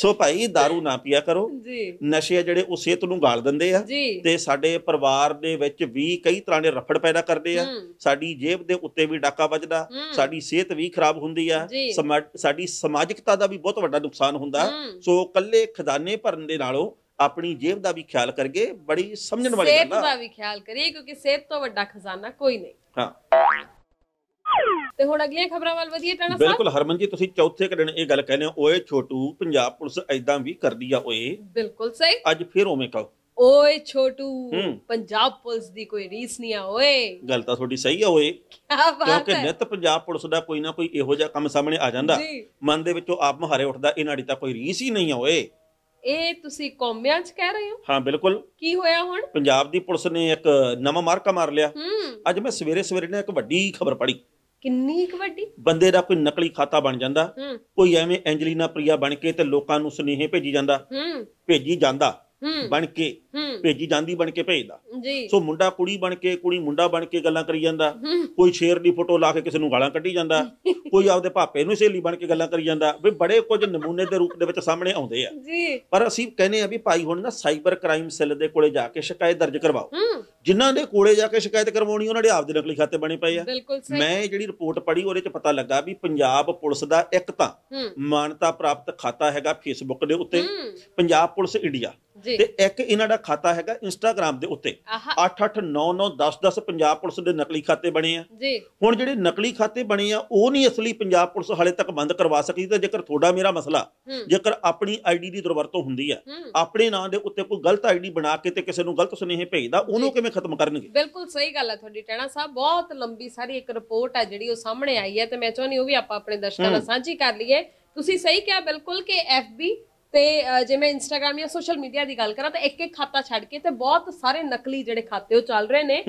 [SPEAKER 1] ਸੋ ਭਾਈ दारू ਨਾ ਪੀਆ ਕਰੋ ਜੀ ਨਸ਼ੇ ਜਿਹੜੇ ਉਹ ਸਿਹਤ ਨੂੰ ਗਾਲ ਦਿੰਦੇ ਆ ਤੇ ਸਾਡੇ ਪਰਿਵਾਰ ਦੇ ਵਿੱਚ ਵੀ ਕਈ ਤਰ੍ਹਾਂ ਦੇ ਰਫੜ ਪੈਦਾ ਕਰਦੇ ਆ ਸਾਡੀ ਜੇਬ ਦੇ ਉੱਤੇ ਵੀ ਡਾਕਾ ਵੱਜਦਾ ਸਾਡੀ ਸਿਹਤ ਵੀ ਖਰਾਬ ਹੁੰਦੀ ਆ ਸਾਡੀ ਸਮਾਜਿਕਤਾ ਦਾ ਵੀ ਬਹੁਤ ਵੱਡਾ ਨੁਕਸਾਨ ਹੁੰਦਾ ਸੋ ਕੱਲੇ ਖਜ਼ਾਨੇ ਭਰਨ ਦੇ ਨਾਲੋਂ ਆਪਣੀ ਜੇਬ ਦਾ ਵੀ ਖਿਆਲ ਕਰਗੇ ਬੜੀ ਸਮਝਣ ਵਾਲੀ ਗੱਲ ਸਿਹਤ ਦਾ
[SPEAKER 2] ਵੀ ਖਿਆਲ ਕਰੀ ਕਿਉਂਕਿ ਸਿਹਤ ਤੋਂ ਵੱਡਾ ਖਜ਼ਾਨਾ ਕੋਈ ਨਹੀਂ ਹਾਂ ਤੇ ਹੁਣ ਅਗਲੀਆਂ ਖਬਰਾਂ ਵੱਲ ਵਧੀਏ ਟਾਣਾ ਸਾਹਿਬ ਬਿਲਕੁਲ
[SPEAKER 1] ਹਰਮਨ ਜੀ ਤੁਸੀਂ ਚੌਥੇ ਦਿਨ ਇਹ ਗੱਲ ਕਹਿੰਦੇ ਹੋ ਓਏ ਛੋਟੂ ਪੰਜਾਬ ਪੁਲਿਸ ਐਦਾਂ ਵੀ ਕਰਦੀ ਆ ਓਏ
[SPEAKER 2] ਬਿਲਕੁਲ ਸਹੀ
[SPEAKER 1] ਅੱਜ ਫੇਰ ਓਵੇਂ ਕਹੋ
[SPEAKER 2] ਓਏ ਛੋਟੂ ਪੰਜਾਬ ਪੁਲਿਸ ਦੀ ਕੋਈ ਰੀਸ ਨਹੀਂ ਆ ਓਏ
[SPEAKER 1] ਗੱਲ ਤਾਂ ਤੁਹਾਡੀ ਸਹੀ ਆ ਓਏ
[SPEAKER 2] ਕਿਉਂਕਿ
[SPEAKER 1] ਨਿਤ ਪੰਜਾਬ ਪੁਲਿਸ ਦਾ ਕੋਈ ਨਾ ਕੋਈ ਇਹੋ ਜਿਹਾ ਕੰਮ ਸਾਹਮਣੇ ਆ ਜਾਂਦਾ ਮਨ ਦੇ ਵਿੱਚੋਂ ਆਪ ਮਹਾਰੇ ਉੱਠਦਾ ਇਹਨਾਂ ਦੀ ਤਾਂ ਕੋਈ ਰੀਸ ਹੀ ਨਹੀਂ ਆ ਓਏ
[SPEAKER 2] ਇਹ ਤੁਸੀਂ ਕੌਮਿਆਂ 'ਚ ਕਹਿ ਰਹੇ ਹੋ ਹਾਂ ਬਿਲਕੁਲ ਕੀ ਹੋਇਆ ਹੁਣ
[SPEAKER 1] ਪੰਜਾਬ ਦੀ ਪੁਲਿਸ ਨੇ ਇੱਕ ਨਵਾਂ ਮਾਰਕਾ ਮਾਰ ਲਿਆ ਅੱਜ ਮੈਂ ਸਵੇਰੇ ਸਵੇਰੇ ਨੇ ਇੱਕ ਵੱਡੀ ਖਬਰ ਪੜ੍ਹੀ
[SPEAKER 2] ਕਿੰਨੀ ਇੱਕ ਵੱਡੀ
[SPEAKER 1] ਬੰਦੇ ਦਾ ਕੋਈ ਨਕਲੀ ਖਾਤਾ ਬਣ ਜਾਂਦਾ ਕੋਈ ਐਵੇਂ ਐਂਜਲੀਨਾ ਪ੍ਰਿਆ ਬਣ ਕੇ ਤੇ ਲੋਕਾਂ ਨੂੰ ਸੁਨੇਹੇ ਭੇਜੀ ਜਾਂਦਾ ਭੇਜੀ ਜਾਂਦਾ ਬਣ ਕੇ ਭੇਜੀ ਜਾਂਦੀ ਬਣ ਕੇ ਭੇਜਦਾ ਸੋ ਮੁੰਡਾ ਕੁੜੀ ਬਣ ਕੇ ਕੁੜੀ ਮੁੰਡਾ ਬਣ ਕੇ ਗੱਲਾਂ ਕਰੀ ਜਾਂਦਾ ਕੋਈ ਸ਼ੇਰ ਦੀ ਫੋਟੋ ਲਾ ਕੇ ਕਿਸੇ ਨੂੰ ਗਾਲਾਂ ਕੱਢੀ ਜਾਂਦਾ ਕੋਈ ਆਪਦੇ ਭਾਪੇ ਨੂੰ ਸਹੇਲੀ ਬਣ ਕੇ ਗੱਲਾਂ ਕਰੀ ਜਾਂਦਾ ਵੀ ਬੜੇ ਕੁਝ ਨਮੂਨੇ ਦੇ ਰੂਪ ਦੇ ਵਿੱਚ ਸਾਹਮਣੇ ਆਉਂਦੇ ਆ ਪਰ ਅਸੀਂ ਕਹਿੰਦੇ ਆ ਵੀ ਭਾਈ ਹੁਣ ਨਾ ਸਾਈਬਰ ਕ੍ਰਾਈਮ ਸੈੱਲ ਦੇ ਕੋਲੇ ਜਾ ਕੇ ਸ਼ਿਕਾਇਤ ਦਰਜ ਕਰਵਾਓ ਜਿਨ੍ਹਾਂ ਦੇ ਕੋਲੇ ਜਾ ਕੇ ਸ਼ਿਕਾਇਤ ਕਰਵਾਉਣੀ ਉਹਨਾਂ ਦੇ ਆਪਦੇ ਨਕਲੀ ਖਾਤੇ ਬਣੇ ਪਏ ਆ ਮੈਂ ਜਿਹੜੀ ਰਿਪੋਰਟ ਪੜ੍ਹੀ ਉਹਦੇ ਚ ਪਤਾ ਲੱਗਾ ਵੀ ਪੰਜਾਬ ਪੁਲਿਸ ਦਾ ਇੱਕ ਤਾਂ ਮਾਨਤਾ ਪ੍ਰਾਪਤ ਖਾਤਾ ਹੈਗਾ ਫੇਸਬੁੱਕ ਦੇ ਉੱਤੇ ਪੰਜਾਬ ਪੁਲਿਸ ਇੰਡੀਆ ਤੇ ਇੱਕ ਇਹਨਾਂ ਦਾ ਖਾਤਾ ਹੈਗਾ ਇੰਸਟਾਗ੍ਰam ਦੇ ਉੱਤੇ 88991010 ਪੰਜਾਬ ਪੁਲਿਸ ਦੇ ਨਕਲੀ ਖਾਤੇ ਬਣੇ ਆ ਜੀ ਹੁਣ ਜਿਹੜੇ ਨਕਲੀ ਖਾਤੇ ਬਣੇ ਆ ਉਹ ਨਹੀਂ ਅਸਲੀ ਪੰਜਾਬ ਪੁਲਿਸ ਹਾਲੇ ਤੱਕ ਬੰਦ ਕਰਵਾ ਸਕੀ ਤਾਂ ਜੇਕਰ ਤੁਹਾਡਾ ਮੇਰਾ ਮਸਲਾ ਜੇਕਰ ਆਪਣੀ ਆਈਡੀ ਦੀ ਦੁਰਵਰਤੋਂ ਹੁੰਦੀ ਆ ਆਪਣੇ ਨਾਂ ਦੇ ਉੱਤੇ ਕੋਈ ਗਲਤ ਆਈਡੀ ਬਣਾ ਕੇ ਤੇ ਕਿਸੇ ਨੂੰ ਗਲਤ ਸੁਨੇਹੇ ਭੇਜਦਾ ਉਹਨੂੰ ਕਿਵੇਂ ਖਤਮ ਕਰਨਗੇ
[SPEAKER 2] ਬਿਲਕੁਲ ਸਹੀ ਗੱਲ ਆ ਤੁਹਾਡੀ ਟੈਣਾ ਸਾਹਿਬ ਬਹੁਤ ਲੰਬੀ ਸਾਰੀ ਇੱਕ ਰਿਪੋਰਟ ਆ ਜਿਹੜੀ ਉਹ ਸਾਹਮਣੇ ਆਈ ਹੈ ਤੇ ਮੈਂ ਚਾਹੁੰਦੀ ਉਹ ਵੀ ਆਪਾਂ ਆਪਣੇ ਦਰਸ਼ਕਾਂ ਨਾਲ ਸਾਂਝੀ ਕਰ ਲਈਏ ਤੁਸੀਂ ਸਹੀ ਕਿਹਾ ਬਿਲਕੁਲ ਕਿ ਐਫਬੀ ਤੇ ਜੇ ਮੈਂ ਇੰਸਟਾਗ੍ਰam ਜਾਂ ਸੋਸ਼ਲ ਮੀਡੀਆ ਦੀ ਗੱਲ ਕਰਾਂ ਤਾਂ ਇੱਕ ਇੱਕ ਖਾਤਾ ਛੱਡ ਕੇ ਤੇ ਬਹੁਤ ਸਾਰੇ ਨਕਲੀ ਜਿਹੜੇ ਖਾਤੇ ਉਹ ਚੱਲ ਰਹੇ ਨੇ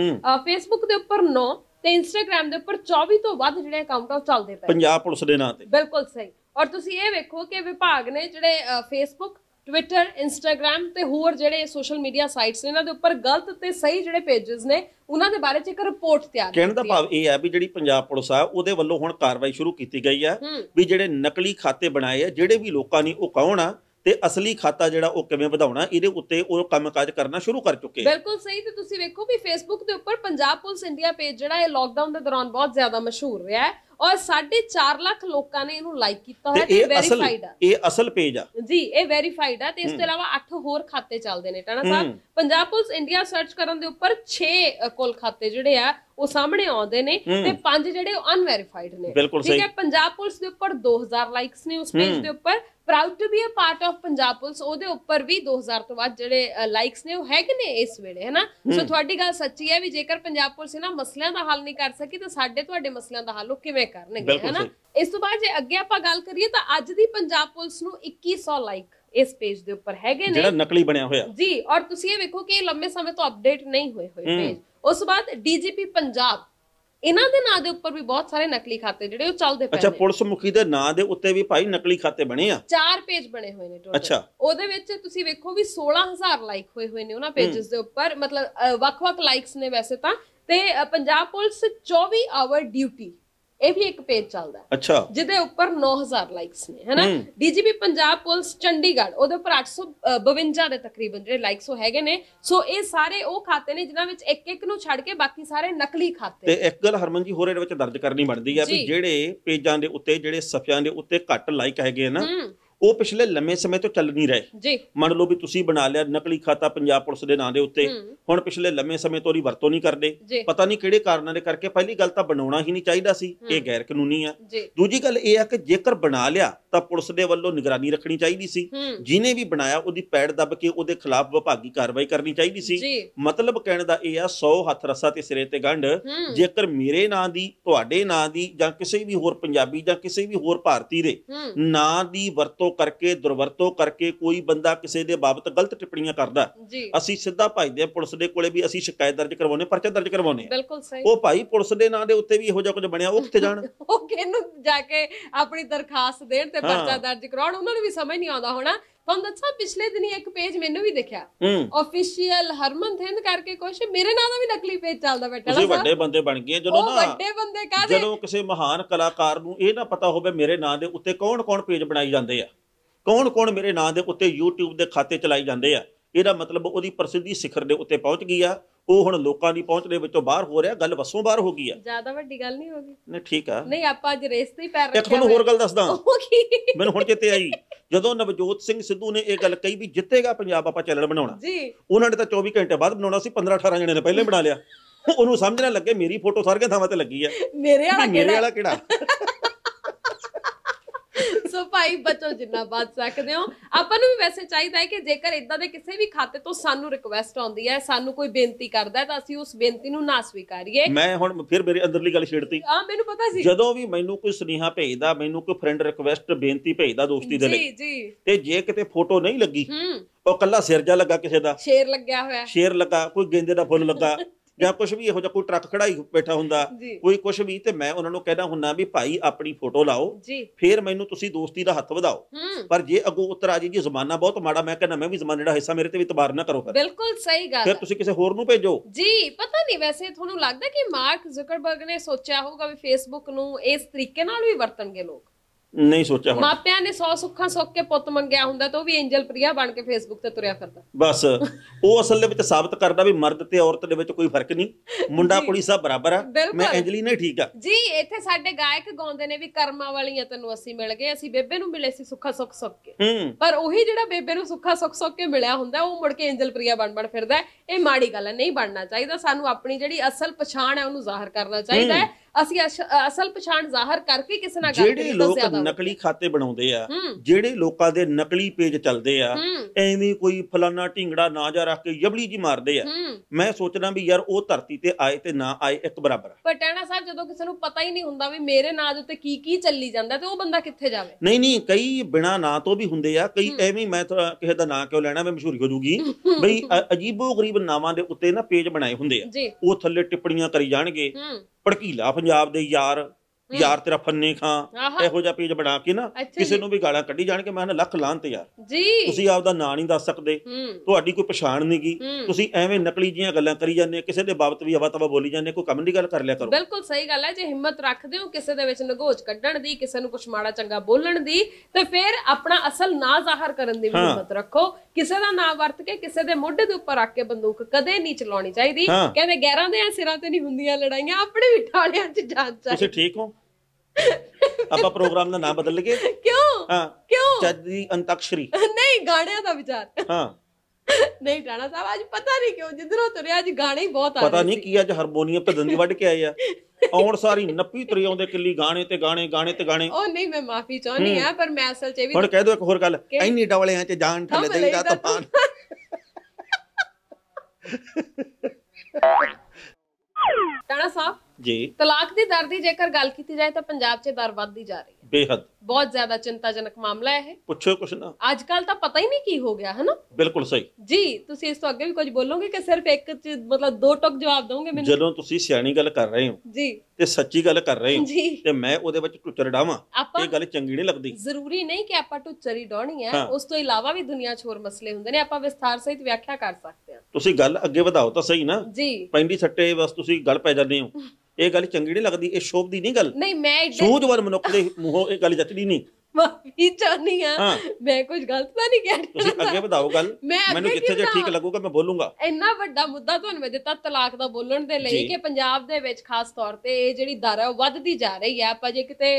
[SPEAKER 2] ਫੇਸਬੁੱਕ ਦੇ ਉੱਪਰ 9 ਤੇ ਇੰਸਟਾਗ੍ਰam ਦੇ ਉੱਪਰ 24 ਤੋਂ ਵੱਧ ਜਿਹੜੇ ਅਕਾਊਂਟ ਆ ਉਹ ਚੱਲਦੇ ਪਏ ਪੰਜਾਬ ਪੁਲਿਸ ਦੇ ਨਾਂ ਤੇ ਬਿਲਕੁਲ ਸਹੀ ਔਰ ਤੁਸੀਂ ਇਹ ਵੇਖੋ ਕਿ ਵਿਭਾਗ ਨੇ ਜਿਹੜੇ ਫੇਸਬੁੱਕ ਟਵਿੱਟਰ ਇੰਸਟਾਗ੍ਰam ਤੇ ਹੋਰ ਜਿਹੜੇ ਸੋਸ਼ਲ ਮੀਡੀਆ ਸਾਈਟਸ ਨੇ ਇਹਨਾਂ ਦੇ ਉੱਪਰ ਗਲਤ ਤੇ ਸਹੀ ਜਿਹੜੇ ਪੇजेस ਨੇ ਉਹਨਾਂ ਦੇ ਬਾਰੇ ਚ ਇੱਕ ਰਿਪੋਰਟ ਤਿਆਰ ਕੀਤੀ ਹੈ
[SPEAKER 1] ਕਹਿਣ ਦਾ ਭਾਵ ਇਹ ਹੈ ਵੀ ਜਿਹੜੀ ਪੰਜਾਬ ਪੁਲਿਸ ਆ ਉਹਦੇ ਵੱਲੋਂ ਹੁਣ ਕਾਰਵਾਈ ਸ਼ੁਰੂ ਕੀਤੀ ਗਈ ਆ ਵੀ ਜਿਹੜੇ ਨਕਲੀ ਖਾਤੇ ਬਣਾਏ ਆ ਜਿਹੜੇ ਵੀ ਲੋਕਾਂ ਨੇ ਉਹ ਕੌਣ ਆ ਤੇ ਅਸਲੀ ਖਾਤਾ ਜਿਹੜਾ ਉਹ ਕਿਵੇਂ ਵਧਾਉਣਾ ਇਹਦੇ ਉੱਤੇ ਉਹ ਕੰਮਕਾਜ ਕਰਨਾ ਸ਼ੁਰੂ ਕਰ ਚੁੱਕੇ ਬਿਲਕੁਲ
[SPEAKER 2] ਸਹੀ ਤੇ ਤੁਸੀਂ ਵੇਖੋ ਵੀ ਫੇਸਬੁੱਕ ਦੇ ਉੱਪਰ ਪੰਜਾਬ ਪੁਲਿਸ ਇੰਡੀਆ ਪੇਜ ਜਿਹੜਾ ਇਹ ਲਾਕਡਾਊਨ ਦੇ ਦੌਰਾਨ ਬਹੁਤ ਜ਼ਿਆਦਾ ਮਸ਼ਹੂਰ ਰਿਹਾ ਹੈ ਔਰ 4.5 ਲੱਖ ਲੋਕਾਂ ਨੇ ਇਹਨੂੰ ਲਾਈਕ ਕੀਤਾ ਹੋਇਆ ਤੇ ਵੈਰੀਫਾਈਡ ਆ
[SPEAKER 1] ਇਹ ਅਸਲ ਪੇਜ ਆ
[SPEAKER 2] ਜੀ ਇਹ ਵੈਰੀਫਾਈਡ ਆ ਤੇ ਇਸ ਤੋਂ ਇਲਾਵਾ 8 ਹੋਰ ਖਾਤੇ ਚੱਲਦੇ ਨੇ ਟਾਣਾ ਸਾਹਿਬ ਪੰਜਾਬ ਪੁਲਿਸ ਇੰਡੀਆ ਸਰਚ ਕਰਨ ਦੇ ਉੱਪਰ 6 ਕੁੱਲ ਖਾਤੇ ਜਿਹੜੇ ਆ ਉਹ ਸਾਹਮਣੇ ਆਉਂਦੇ ਨੇ ਤੇ ਪੰਜ ਜਿਹੜੇ ਅਨਵੈਰੀਫਾਈਡ ਨੇ ਠੀਕ ਹੈ ਪੰਜਾਬ ਪੁਲਿਸ ਦੇ ਉੱਪਰ 2000 ਲਾਈਕਸ ਨੇ ਉਸ ਪੇਜ ਦੇ ਉੱਪਰ proud to be a part of Punjab police ਉਹਦੇ ਉੱਪਰ ਵੀ 2000 ਤੋਂ ਵੱਧ ਜਿਹੜੇ ਲਾਈਕਸ ਨੇ ਉਹ ਹੈਗੇ ਨੇ ਇਸ ਵੇਲੇ ਹੈਨਾ ਸੋ ਤੁਹਾਡੀ ਗੱਲ ਸੱਚੀ ਹੈ ਵੀ ਜੇਕਰ ਪੰਜਾਬ ਪੁਲਿਸ ਇਹਨਾਂ ਮਸਲਿਆਂ ਦਾ ਹੱਲ ਨਹੀਂ ਕਰ ਸਕੀ ਤਾਂ ਸਾਡੇ ਤੁਹਾਡੇ ਮਸਲਿਆਂ ਦਾ ਹੱਲ ਉਹ ਕਿਵੇਂ ਕਰਨਗੇ ਹੈਨਾ ਇਸ ਤੋਂ ਬਾਅਦ ਜੇ ਅੱਗੇ ਆਪਾਂ ਗੱਲ ਕਰੀਏ ਤਾਂ ਅੱਜ ਦੀ ਪੰਜਾਬ ਪੁਲਿਸ ਨੂੰ 2100 ਲਾਈਕ ਇਸ ਪੇਜ ਦੇ ਉੱਪਰ ਹੈਗੇ ਨੇ ਜਿਹੜਾ ਨਕਲੀ ਬਣਿਆ ਹੋਇਆ ਜੀ ਔਰ ਤੁਸੀਂ ਇਹ ਵੇਖੋ ਕਿ ਇਹ ਲੰਮੇ ਸਮੇਂ ਤੋਂ ਅਪਡੇਟ ਨਹੀਂ ਹੋਏ ਹੋਏ ਪੇਜ ਉਸ ਤੋਂ ਬਾਅਦ ਡੀਜੀਪੀ ਪੰਜਾਬ ਇਹਨਾਂ ਦੇ ਨਾਂ ਦੇ ਉੱਪਰ ਵੀ ਬਹੁਤ ਸਾਰੇ ਨਕਲੀ ਖਾਤੇ ਜਿਹੜੇ ਉਹ ਚੱਲਦੇ ਪਏ ਨੇ ਅੱਛਾ
[SPEAKER 1] ਪੁਲਿਸ ਮੁਖੀ ਦੇ ਨਾਂ ਦੇ ਉੱਤੇ ਵੀ ਭਾਈ ਨਕਲੀ ਖਾਤੇ ਬਣੇ ਆ
[SPEAKER 2] ਚਾਰ ਪੇਜ ਬਣੇ ਹੋਏ ਨੇ ਟੋਟਲ ਅੱਛਾ ਉਹਦੇ ਵਿੱਚ ਤੁਸੀਂ ਵੇਖੋ ਵੀ 16000 ਲਾਈਕ ਹੋਏ ਹੋਏ ਨੇ ਉਹਨਾਂ ਪੇजेस ਦੇ ਉੱਪਰ ਮਤਲਬ ਵੱਖ-ਵੱਖ ਲਾਈਕਸ ਨੇ ਵੈਸੇ ਤਾਂ ਤੇ ਪੰਜਾਬ ਪੁਲਿਸ 24 ਆਵਰ ਡਿਊਟੀ ਇਹ ਵੀ ਇੱਕ ਪੇਜ ਚੱਲਦਾ ਅੱਛਾ ਜਿਹਦੇ ਉੱਪਰ 9000 ਲਾਈਕਸ ਨੇ ਹੈਨਾ ਡੀਜੀਪੀ ਪੰਜਾਬ ਪੁਲਿਸ ਚੰਡੀਗੜ੍ਹ ਉਹਦੇ ਉੱਪਰ 852 ਦੇ ਤਕਰੀਬਨ ਜਿਹੜੇ ਲਾਈਕਸ ਹੋ ਹੈਗੇ ਨੇ ਸੋ ਇਹ ਸਾਰੇ ਉਹ ਖਾਤੇ ਨੇ ਜਿਨ੍ਹਾਂ ਵਿੱਚ ਇੱਕ ਇੱਕ ਨੂੰ ਛੱਡ ਕੇ ਬਾਕੀ ਸਾਰੇ ਨਕਲੀ ਖਾਤੇ ਤੇ
[SPEAKER 1] ਇੱਕ ਗੱਲ ਹਰਮਨ ਜੀ ਹੋਰ ਇਹਦੇ ਵਿੱਚ ਦਰਜ ਕਰਨੀ ਬਣਦੀ ਹੈ ਵੀ ਜਿਹੜੇ ਪੇਜਾਂ ਦੇ ਉੱਤੇ ਜਿਹੜੇ ਸਫਿਆਂ ਦੇ ਉੱਤੇ ਘੱਟ ਲਾਈਕ ਹੈਗੇ ਨਾ ਉਹ ਪਿਛਲੇ ਲੰਮੇ ਸਮੇਂ ਤੋਂ ਚੱਲ ਨਹੀਂ ਰਹੇ ਜੀ ਮੰਨ ਲਓ ਵੀ ਤੁਸੀਂ ਬਣਾ ਲਿਆ ਨਕਲੀ ਖਾਤਾ ਪੰਜਾਬ ਪੁਲਿਸ ਦੇ ਨਾਂ ਦੇ ਉੱਤੇ ਹੁਣ ਪਿਛਲੇ ਲੰਮੇ ਸਮੇਂ ਤੋਂ ਉਹਦੀ ਵਰਤੋਂ ਨਹੀਂ ਕਰਦੇ ਪਤਾ ਨਹੀਂ ਕਿਹੜੇ ਕਾਰਨਾਂ ਦੇ ਕਰਕੇ ਪਹਿਲੀ ਗੱਲ ਤਾਂ ਬਣਾਉਣਾ ਹੀ ਨਹੀਂ ਚਾਹੀਦਾ ਸੀ ਇਹ ਗੈਰ ਕਾਨੂੰਨੀ ਆ ਦੂਜੀ ਗੱਲ ਇਹ ਆ ਕਿ ਜੇਕਰ ਬਣਾ ਲਿਆ ਤਾਂ ਪੁਲਿਸ ਦੇ ਵੱਲੋਂ ਨਿਗਰਾਨੀ ਰੱਖਣੀ ਚਾਹੀਦੀ ਸੀ ਜਿਨੇ ਵੀ ਬਣਾਇਆ ਉਹਦੀ ਪੈੜ ਦੱਬ ਕੇ ਉਹਦੇ ਖਿਲਾਫ ਵਿਭਾਗੀ ਕਾਰਵਾਈ ਕਰਨੀ ਚਾਹੀਦੀ ਸੀ ਮਤਲਬ ਕਹਿਣ ਦਾ ਇਹ ਆ 100 ਹੱਥ ਰੱਸਾ ਤੇ ਸਿਰੇ ਤੇ ਗੰਢ ਜੇਕਰ ਮੇਰੇ ਨਾਂ ਦੀ ਤੁਹਾਡੇ ਨਾਂ ਦੀ ਜਾਂ ਕਿਸੇ ਵੀ ਹੋਰ ਪੰਜਾਬੀ ਜਾਂ ਕਿਸੇ ਵੀ ਹੋਰ ਭਾਰਤੀ ਦੇ ਨਾਂ ਦੀ ਵਰਤੋਂ ਕਰਕੇ ਦੁਰਵਰਤੋਂ ਕਰਕੇ ਕੋਈ ਬੰਦਾ ਕਿਸੇ ਦੇ ਬਾਬਤ ਗਲਤ ਟਿੱਪਣੀਆਂ ਕਰਦਾ ਅਸੀਂ ਸਿੱਧਾ ਭਜਦੇ ਆ ਪੁਲਿਸ ਦੇ ਕੋਲੇ ਵੀ ਅਸੀਂ ਸ਼ਿਕਾਇਤ ਦਰਜ ਕਰਵਾਉਨੇ ਪਰਚਾ ਦਰਜ ਕਰਵਾਉਨੇ
[SPEAKER 2] ਬਿਲਕੁਲ ਸਹੀ ਉਹ ਭਾਈ
[SPEAKER 1] ਪੁਲਿਸ ਦੇ ਨਾਂ ਦੇ ਉੱਤੇ ਵੀ ਇਹੋ ਜਿਹਾ ਕੁਝ ਬਣਿਆ ਉਹ ਕਿੱਥੇ ਜਾਣ
[SPEAKER 2] ਉਹ ਕਿਹਨੂੰ ਜਾ ਕੇ ਆਪਣੀ ਦਰਖਾਸਤ ਦੇਣ ਤੇ ਪਰਚਾ ਦਰਜ ਕਰਾਉਣ ਉਹਨਾਂ ਨੂੰ ਵੀ ਸਮਝ ਨਹੀਂ ਆਉਂਦਾ ਹੋਣਾ ਹੁਣ ਦੱਸਾਂ ਪਿਛਲੇ ਦਿਨੀ ਇੱਕ ਪੇਜ ਮੈਨੂੰ ਵੀ ਦਿਖਿਆ ਆਫੀਸ਼ੀਅਲ ਹਰਮਨ ਥਿੰਦ ਕਰਕੇ ਕੁਛ ਮੇਰੇ ਨਾਲ ਦਾ ਵੀ ਨਕਲੀ ਪੇਜ ਚੱਲਦਾ ਬੈਠਾ ਤੁਸੀਂ ਵੱਡੇ
[SPEAKER 1] ਬੰਦੇ ਬਣ ਗਏ ਜਦੋਂ ਨਾ ਵੱਡੇ
[SPEAKER 2] ਬੰਦੇ ਕਹਦੇ ਜਦੋਂ
[SPEAKER 1] ਕਿਸੇ ਮਹਾਨ ਕਲਾਕਾਰ ਨੂੰ ਇਹ ਨਾ ਪਤਾ ਹੋਵੇ ਮੇਰੇ ਨਾਂ ਦੇ ਉੱਤੇ ਕੌਣ-ਕੌਣ ਪੇਜ ਬਣਾਈ ਜਾਂਦੇ ਆ ਕੌਣ-ਕੌਣ ਮੇਰੇ ਨਾਂ ਦੇ ਉੱਤੇ YouTube ਦੇ ਖਾਤੇ ਚਲਾਈ ਜਾਂਦੇ ਆ ਇਹਦਾ ਮਤਲਬ ਉਹਦੀ ਪ੍ਰਸਿੱਧੀ ਸਿਖਰ ਦੇ ਉੱਤੇ ਪਹੁੰਚ ਗਈ ਆ ਉਹ ਹੁਣ ਲੋਕਾਂ ਦੀ ਪਹੁੰਚ ਦੇ ਵਿੱਚੋਂ ਬਾਹਰ ਹੋ ਰਿਹਾ ਗੱਲ ਵਸੋਂ ਬਾਹਰ ਹੋ ਗਈ ਆ
[SPEAKER 2] ਜ਼ਿਆਦਾ ਵੱਡੀ ਗੱਲ ਨਹੀਂ ਹੋ ਗਈ
[SPEAKER 1] ਨਹੀਂ ਠੀਕ ਆ ਨਹੀਂ
[SPEAKER 2] ਆਪਾਂ ਅੱਜ ਰੇਸ ਤੇ ਹੀ ਰਹੇ ਰੱਖਿਆ ਤੁਹਾਨੂੰ ਹੋਰ ਗੱਲ ਦੱਸਦਾ ਮੈਨੂੰ ਹੁਣ
[SPEAKER 1] ਚੇਤੇ ਆਈ ਜਦੋਂ ਨਵਜੋਤ ਸਿੰਘ ਸਿੱਧੂ ਨੇ ਇਹ ਗੱਲ ਕਹੀ ਵੀ ਜਿੱਤੇਗਾ ਪੰਜਾਬ ਆਪਾਂ ਚੈਨਲ ਬਣਾਉਣਾ ਜੀ ਉਹਨਾਂ ਨੇ ਤਾਂ 24 ਘੰਟੇ ਬਾਅਦ ਬਣਾਉਣਾ ਸੀ 15 18 ਜਣੇ ਨੇ ਪਹਿਲੇ ਬਣਾ ਲਿਆ ਉਹਨੂੰ ਸਮਝਣਾ ਲੱਗੇ ਮੇਰੀ ਫੋਟੋ ਸਾਰੀਆਂ ਥਾਵਾਂ ਤੇ ਲੱਗੀ ਆ
[SPEAKER 2] ਮੇਰੇ ਵਾਲਾ ਕਿਹੜਾ ਮੇਰੇ ਵਾਲਾ ਕਿਹੜਾ ਸੋ ਭਾਈ ਬੱਚੋ ਜਿੰਨਾ ਬਾਤ ਸਕਦੇ ਹੋ ਆਪਾਂ ਨੂੰ ਵੀ ਵੈਸੇ ਚਾਹੀਦਾ ਹੈ ਕਿ ਜੇਕਰ ਇਦਾਂ ਦੇ ਕਿਸੇ ਵੀ ਖਾਤੇ ਤੋਂ ਸਾਨੂੰ ਰਿਕੁਐਸਟ ਆਉਂਦੀ ਹੈ ਸਾਨੂੰ ਕੋਈ ਬੇਨਤੀ ਕਰਦਾ ਹੈ ਤਾਂ ਅਸੀਂ ਉਸ ਬੇਨਤੀ ਨੂੰ ਨਾ ਸਵੀਕਾਰੀਏ ਮੈਂ
[SPEAKER 1] ਹੁਣ ਫਿਰ ਮੇਰੇ ਅੰਦਰਲੀ ਗੱਲ ਛੇੜਤੀ
[SPEAKER 2] ਆ ਮੈਨੂੰ ਪਤਾ ਸੀ ਜਦੋਂ ਵੀ
[SPEAKER 1] ਮੈਨੂੰ ਕੋਈ ਸੁਨੇਹਾ ਭੇਜਦਾ ਮੈਨੂੰ ਕੋਈ ਫਰੈਂਡ ਰਿਕੁਐਸਟ ਬੇਨਤੀ ਭੇਜਦਾ ਦੋਸਤੀ ਦੇ ਲਈ ਜੀ ਜੀ ਤੇ ਜੇ ਕਿਤੇ ਫੋਟੋ ਨਹੀਂ ਲੱਗੀ ਹੂੰ ਉਹ ਕੱਲਾ ਸਿਰ ਜਾ ਲੱਗਾ ਕਿਸੇ ਦਾ
[SPEAKER 2] ਸ਼ੇਰ ਲੱਗਿਆ ਹੋਇਆ
[SPEAKER 1] ਸ਼ੇਰ ਲੱਗਾ ਕੋਈ ਗੇਂਦੇ ਦਾ ਫੁੱਲ ਲੱਗਾ ਜਾਂ ਕੁਝ ਵੀ ਇਹੋ ਜਿਹਾ ਕੋਈ ਟਰੱਕ ਖੜਾਈ ਬੈਠਾ ਹੁੰਦਾ ਕੋਈ ਕੁਝ ਵੀ ਤੇ ਮੈਂ ਉਹਨਾਂ ਨੂੰ ਕਹਿਣਾ ਹੁੰਨਾ ਵੀ ਭਾਈ ਆਪਣੀ ਫੋਟੋ ਲਾਓ ਫਿਰ ਮੈਨੂੰ ਤੁਸੀਂ ਦੋਸਤੀ ਦਾ ਹੱਥ ਵਧਾਓ ਪਰ ਜੇ ਅਗੋਂ ਉੱਤਰ ਆ ਜੀ ਜੀ ਜ਼ਮਾਨਾ ਬਹੁਤ ਮਾੜਾ ਮੈਂ ਕਹਿੰਦਾ ਮੈਂ ਵੀ ਜ਼ਮਾਨੇ ਦਾ ਹਿੱਸਾ ਮੇਰੇ ਤੇ ਵੀ ਤਬਾਰ ਨਾ ਕਰੋ ਫਿਰ
[SPEAKER 2] ਬਿਲਕੁਲ ਸਹੀ ਗੱਲ ਫਿਰ
[SPEAKER 1] ਤੁਸੀਂ ਕਿਸੇ ਹੋਰ ਨੂੰ ਭੇਜੋ
[SPEAKER 2] ਜੀ ਪਤਾ ਨਹੀਂ ਵੈਸੇ ਤੁਹਾਨੂੰ ਲੱਗਦਾ ਕਿ ਮਾਰਕ ਜ਼ਕਰਬਰਗ ਨੇ ਸੋਚਿਆ ਹੋਊਗਾ ਵੀ ਫੇਸਬੁੱਕ ਨੂੰ ਇਸ ਤਰੀਕੇ ਨਾਲ ਵੀ ਵਰਤਣਗੇ ਲੋਕ
[SPEAKER 1] ਨਹੀਂ ਸੋਚਿਆ ਹੁਣ ਮਾਪਿਆਂ
[SPEAKER 2] ਨੇ 100 ਸੁੱਖਾਂ ਸੁੱਖ ਕੇ ਪੁੱਤ ਮੰਗਿਆ ਹੁੰਦਾ ਤਾਂ ਉਹ ਵੀ ਐਂਜਲ ਪ੍ਰੀਆ ਬਣ ਕੇ ਫੇਸਬੁੱਕ ਤੇ ਤੁਰਿਆ ਫਿਰਦਾ
[SPEAKER 1] ਬਸ ਉਹ ਅਸਲ ਦੇ ਵਿੱਚ ਸਾਬਤ ਕਰਦਾ ਵੀ ਮਰਦ ਤੇ ਔਰਤ ਦੇ ਵਿੱਚ ਕੋਈ ਫਰਕ ਨਹੀਂ ਮੁੰਡਾ ਕੁੜੀ ਸਭ ਬਰਾਬਰ ਆ ਮੈਂ ਐਂਜਲੀ ਨੇ ਠੀਕ ਆ
[SPEAKER 2] ਜੀ ਇੱਥੇ ਸਾਡੇ ਗਾਇਕ ਗਾਉਂਦੇ ਨੇ ਵੀ ਕਰਮਾਂ ਵਾਲੀਆਂ ਤੈਨੂੰ ਅਸੀਂ ਮਿਲ ਗਏ ਅਸੀਂ ਬੇਬੇ ਨੂੰ ਮਿਲੇ ਸੀ ਸੁੱਖਾ ਸੁੱਖ ਸੁੱਖ ਕੇ ਪਰ ਉਹੀ ਜਿਹੜਾ ਬੇਬੇ ਨੂੰ ਸੁੱਖਾ ਸੁੱਖ ਸੁੱਖ ਕੇ ਮਿਲਿਆ ਹੁੰਦਾ ਉਹ ਮੁੜ ਕੇ ਐਂਜਲ ਪ੍ਰੀਆ ਬਣ ਬਣ ਫਿਰਦਾ ਇਹ ਮਾੜੀ ਗੱਲ ਨਹੀਂ ਬਣਨਾ ਚਾਹੀਦਾ ਸਾਨੂੰ ਆਪਣੀ ਜਿਹੜੀ ਅਸਲ ਪਛਾਣ ਹੈ ਉਹਨੂੰ ਜ਼ਾਹਰ ਕਰਨਾ ਚਾਹੀਦਾ ਹੈ ਅਸੀਂ ਅਸਲ ਪਛਾਣ ਜ਼ਾਹਰ ਕਰਕੇ ਕਿਸੇ ਨਾਲ ਗੱਲ ਜਿਹੜੇ ਲੋਕ
[SPEAKER 1] ਨਕਲੀ ਖਾਤੇ ਬਣਾਉਂਦੇ ਆ ਜਿਹੜੇ ਲੋਕਾਂ ਦੇ ਨਕਲੀ ਪੇਜ ਚੱਲਦੇ ਆ ਐਵੇਂ ਕੋਈ ਫਲਾਨਾ ਢਿੰਗੜਾ ਨਾ ਜਾ ਰੱਖ ਕੇ ਜਬਲੀ ਜੀ ਮਾਰਦੇ ਆ ਮੈਂ ਸੋਚਣਾ ਵੀ ਯਾਰ ਉਹ ਧਰਤੀ ਤੇ ਆਏ ਤੇ ਨਾ ਆਏ ਇੱਕ ਬਰਾਬਰ
[SPEAKER 2] ਪਟਿਆਣਾ ਸਾਹਿਬ ਜਦੋਂ ਕਿਸੇ ਨੂੰ ਪਤਾ ਹੀ ਨਹੀਂ ਹੁੰਦਾ ਵੀ ਮੇਰੇ ਨਾਂ ਦੇ ਉੱਤੇ ਕੀ ਕੀ ਚੱਲੀ ਜਾਂਦਾ ਤੇ ਉਹ ਬੰਦਾ ਕਿੱਥੇ ਜਾਵੇ
[SPEAKER 1] ਨਹੀਂ ਨਹੀਂ ਕਈ ਬਿਨਾ ਨਾਂ ਤੋਂ ਵੀ ਹੁੰਦੇ ਆ ਕਈ ਐਵੇਂ ਮੈਂ ਕਿਸੇ ਦਾ ਨਾਂ ਕਿਉਂ ਲੈਣਾ ਮੈਂ ਮਸ਼ਹੂਰੀ ਹੋ ਜੂਗੀ ਬਈ ਅਜੀਬੋ ਗਰੀਬ ਨਾਵਾਂ ਦੇ ਉੱਤੇ ਨਾ ਪੇਜ ਬਣਾਏ ਹੁੰਦੇ ਆ ਉਹ ਥੱਲੇ ਟਿੱਪਣੀਆਂ ਕਰੀ ਜਾਣਗੇ ਭੜਕੀਲਾ ਪੰਜਾਬ ਦੇ ਯਾਰ ਯਾਰ ਤੇਰਾ ਫੰਨੇ ਖਾਂ ਇਹੋ ਜਿਹਾ ਪੇਜ ਬਣਾ ਕੇ ਨਾ ਕਿਸੇ ਨੂੰ ਵੀ ਗਾਲਾਂ ਕੱਢੀ ਜਾਣ ਕੇ ਮੈਂ ਨਾ ਲੱਖ ਲਾਂਤ ਯਾਰ ਜੀ ਤੁਸੀਂ ਆਪ ਦਾ ਨਾਂ ਨਹੀਂ ਦੱਸ ਸਕਦੇ ਤੁਹਾਡੀ ਕੋਈ ਪਛਾਣ ਨਹੀਂ ਗਈ ਤੁਸੀਂ ਐਵੇਂ ਨਕਲੀ ਜੀਆਂ ਗੱਲਾਂ ਕਰੀ ਜਾਂਦੇ ਕਿਸੇ ਦੇ ਬਾਬਤ ਵੀ ਹਵਾ ਤਵਾ ਬੋਲੀ ਜਾਂਦੇ ਕੋਈ ਕੰਮ ਦੀ ਗੱਲ ਕਰ ਲਿਆ ਕਰੋ
[SPEAKER 2] ਬਿਲਕੁਲ ਸਹੀ ਗੱਲ ਹੈ ਜੇ ਹਿੰਮਤ ਰੱਖਦੇ ਹੋ ਕਿਸੇ ਦੇ ਵਿੱਚ ਨਗੋਚ ਕੱਢਣ ਦੀ ਕਿਸੇ ਨੂੰ ਕੁਝ ਮਾੜਾ ਚੰਗਾ ਬੋਲਣ ਦੀ ਤੇ ਫਿਰ ਆਪਣਾ ਅਸਲ ਨਾਂ ਜ਼ਾਹਰ ਕਰਨ ਦੀ ਵੀ ਹਿੰਮਤ ਰੱਖੋ ਕਿਸੇ ਦਾ ਨਾਂ ਵਰਤ ਕੇ ਕਿਸੇ ਦੇ ਮੋਢੇ ਦੇ ਉੱਪਰ ਆਕੇ ਕੇ ਬੰਦੂਕ ਕਦੇ ਨਹੀਂ ਚਲਾਉਣੀ ਚਾਹੀਦੀ ਕਹਿੰਦੇ ਗੈਰਾਂ ਦੇ ਸਿਰਾਂ ਤੇ ਨਹੀਂ ਹੁੰਦੀਆਂ ਲੜਾਈਆਂ ਆਪਣੇ ਵਿਟਾਲਿਆਂ 'ਚ ਜਾਣ ਤੁਸੀਂ
[SPEAKER 1] ਠੀਕ ਹੋ ਆਪਾਂ ਪ੍ਰੋਗਰਾਮ ਦਾ ਨਾਮ ਬਦਲ ਲਈਏ ਕਿਉਂ ਹਾਂ ਕਿਉਂ ਚੱਜ ਦੀ
[SPEAKER 2] ਨਹੀਂ ਗਾਣਿਆਂ ਦਾ ਵਿਚਾਰ ਹਾਂ ਨਹੀਂ ਟਾਣਾ ਸਾਹਿਬ ਅੱਜ ਪਤਾ ਨਹੀਂ ਕਿਉਂ ਜਿੱਧਰੋਂ ਤੁਰਿਆ ਅੱਜ ਗਾਣੇ ਹੀ ਬਹੁਤ ਆ ਰਹੇ ਪਤਾ ਨਹੀਂ
[SPEAKER 1] ਕੀ ਅੱਜ ਹਾਰਮੋਨੀਅਮ ਤੇ ਦੰਦੀ ਵੱਢ ਕੇ ਆਏ ਆ ਔਰ ਸਾਰੀ ਨੱਪੀ ਤਰੀ ਆਉਂਦੇ ਕਿੱਲੀ ਗਾਣੇ ਤੇ ਗਾਣੇ ਗਾਣੇ ਤੇ ਗਾਣੇ ਉਹ
[SPEAKER 2] ਨਹੀਂ ਮੈਂ ਮਾਫੀ ਚਾਹਨੀ ਆ ਪਰ ਮੈਂ ਅਸਲ 'ਚ ਵੀ ਹੁਣ ਕਹਿ ਦੋ
[SPEAKER 1] ਇੱਕ ਹੋਰ ਗੱਲ ਐਨੀ ਡਵਲਿਆਂ 'ਚ ਜਾਨ
[SPEAKER 2] ਥੱਲੇ ਦੇਈਦਾ ਤਪਾਨ ਟਾਣਾ ਸਾਹਿਬ ਜੀ ਤਲਾਕ ਦੀ ਦਰ ਦੀ ਜੇਕਰ ਗੱਲ ਕੀਤੀ ਜਾਏ ਤਾਂ ਪੰਜਾਬ 'ਚ ਦਰ ਵੱਧਦੀ ਜਾ ਰਹੀ ਹੈ ਬੇਹੱਦ ਬਹੁਤ ਜ਼ਿਆਦਾ ਚਿੰਤਾਜਨਕ ਮਾਮਲਾ ਹੈ ਇਹ
[SPEAKER 1] ਪੁੱਛੋ ਕੁਛ ਨਾ
[SPEAKER 2] ਅੱਜ ਕੱਲ ਤਾਂ ਪਤਾ ਹੀ ਨਹੀਂ ਕੀ ਹੋ ਗਿਆ ਹਨਾ ਬਿਲਕੁਲ ਸਹੀ ਜੀ ਤੁਸੀਂ ਇਸ ਤੋਂ ਅੱਗੇ ਵੀ ਕੁਝ ਬੋਲੋਗੇ ਕਿ ਸਿਰਫ ਇੱਕ ਮਤਲਬ ਦੋ ਟੱਕ ਜਵਾਬ ਦੋਗੇ ਮੈਨੂੰ ਜਦੋਂ
[SPEAKER 1] ਤੁਸੀਂ ਸਿਆਣੀ ਗੱਲ ਕਰ ਰਹੇ ਹੋ ਜੀ ਤੇ ਸੱਚੀ ਗੱਲ ਕਰ ਰਹੇ ਹੋ ਤੇ ਮੈਂ ਉਹਦੇ ਵਿੱਚ ਟੁੱਚਰ ਡਾਵਾਂ ਇਹ ਗੱਲ ਚੰਗੀ ਨਹੀਂ ਲੱਗਦੀ
[SPEAKER 2] ਜ਼ਰੂਰੀ ਨਹੀਂ ਕਿ ਆਪਾਂ ਟੁੱਚਰ ਹੀ ਡਾਉਣੀ ਹੈ ਉਸ ਤੋਂ ਇਲਾਵਾ ਵੀ ਦੁਨੀਆ 'ਚ ਹੋਰ ਮਸਲੇ ਹੁੰਦੇ ਨੇ ਆਪਾਂ ਵਿਸਥਾਰ ਸਹਿਤ ਵਿਆਖਿਆ ਕਰ ਸਕਦੇ ਹਾਂ
[SPEAKER 1] ਤੁਸੀਂ ਗੱਲ ਅੱਗੇ ਵਧਾਓ ਤਾਂ ਸਹੀ ਨਾ ਜੀ ਪੈਂਦੀ ਛੱਟੇ ਬਸ ਤੁਸੀਂ ਗੱਲ ਪੈ ਜਾਂਦੇ ਹੋ ਇਹ ਗੱਲ ਚੰਗੀ ਨਹੀਂ ਲੱਗਦੀ ਇਹ ਸ਼ੋਭ ਦੀ ਨਹੀਂ ਗੱਲ ਨਹੀਂ
[SPEAKER 2] ਮੈਂ ਵਰ ਮਨੁੱਖ
[SPEAKER 1] ਦੇ ਮੂੰਹੋਂ ਇਹ ਗੱਲ ਜੱਚਦੀ ਨਹੀਂ
[SPEAKER 2] ਮਾਫੀ ਚਾਹਨੀ ਆ ਮੈਂ ਕੁਝ ਗਲਤ ਤਾਂ ਨਹੀਂ ਕਹਿ ਰਹੀ ਤੁਸੀਂ ਅੱਗੇ
[SPEAKER 1] ਵਧਾਓ ਗੱਲ ਮੈਨੂੰ ਕਿੱਥੇ ਜੇ ਠੀਕ ਲੱਗੂਗਾ ਮੈਂ ਬੋਲੂਗਾ
[SPEAKER 2] ਇੰਨਾ ਵੱਡਾ ਮੁੱਦਾ ਤੁਹਾਨੂੰ ਮੈਂ ਦਿੱਤਾ ਤਲਾਕ ਦਾ ਬੋਲਣ ਦੇ ਲਈ ਕਿ ਪੰਜਾਬ ਦੇ ਵਿੱਚ ਖਾਸ ਤੌਰ ਤੇ ਇਹ ਜਿਹੜੀ ਦਰ ਹੈ ਉਹ ਵੱਧਦੀ ਜਾ ਰਹੀ ਹੈ ਆਪਾਂ ਜੇ ਕਿਤੇ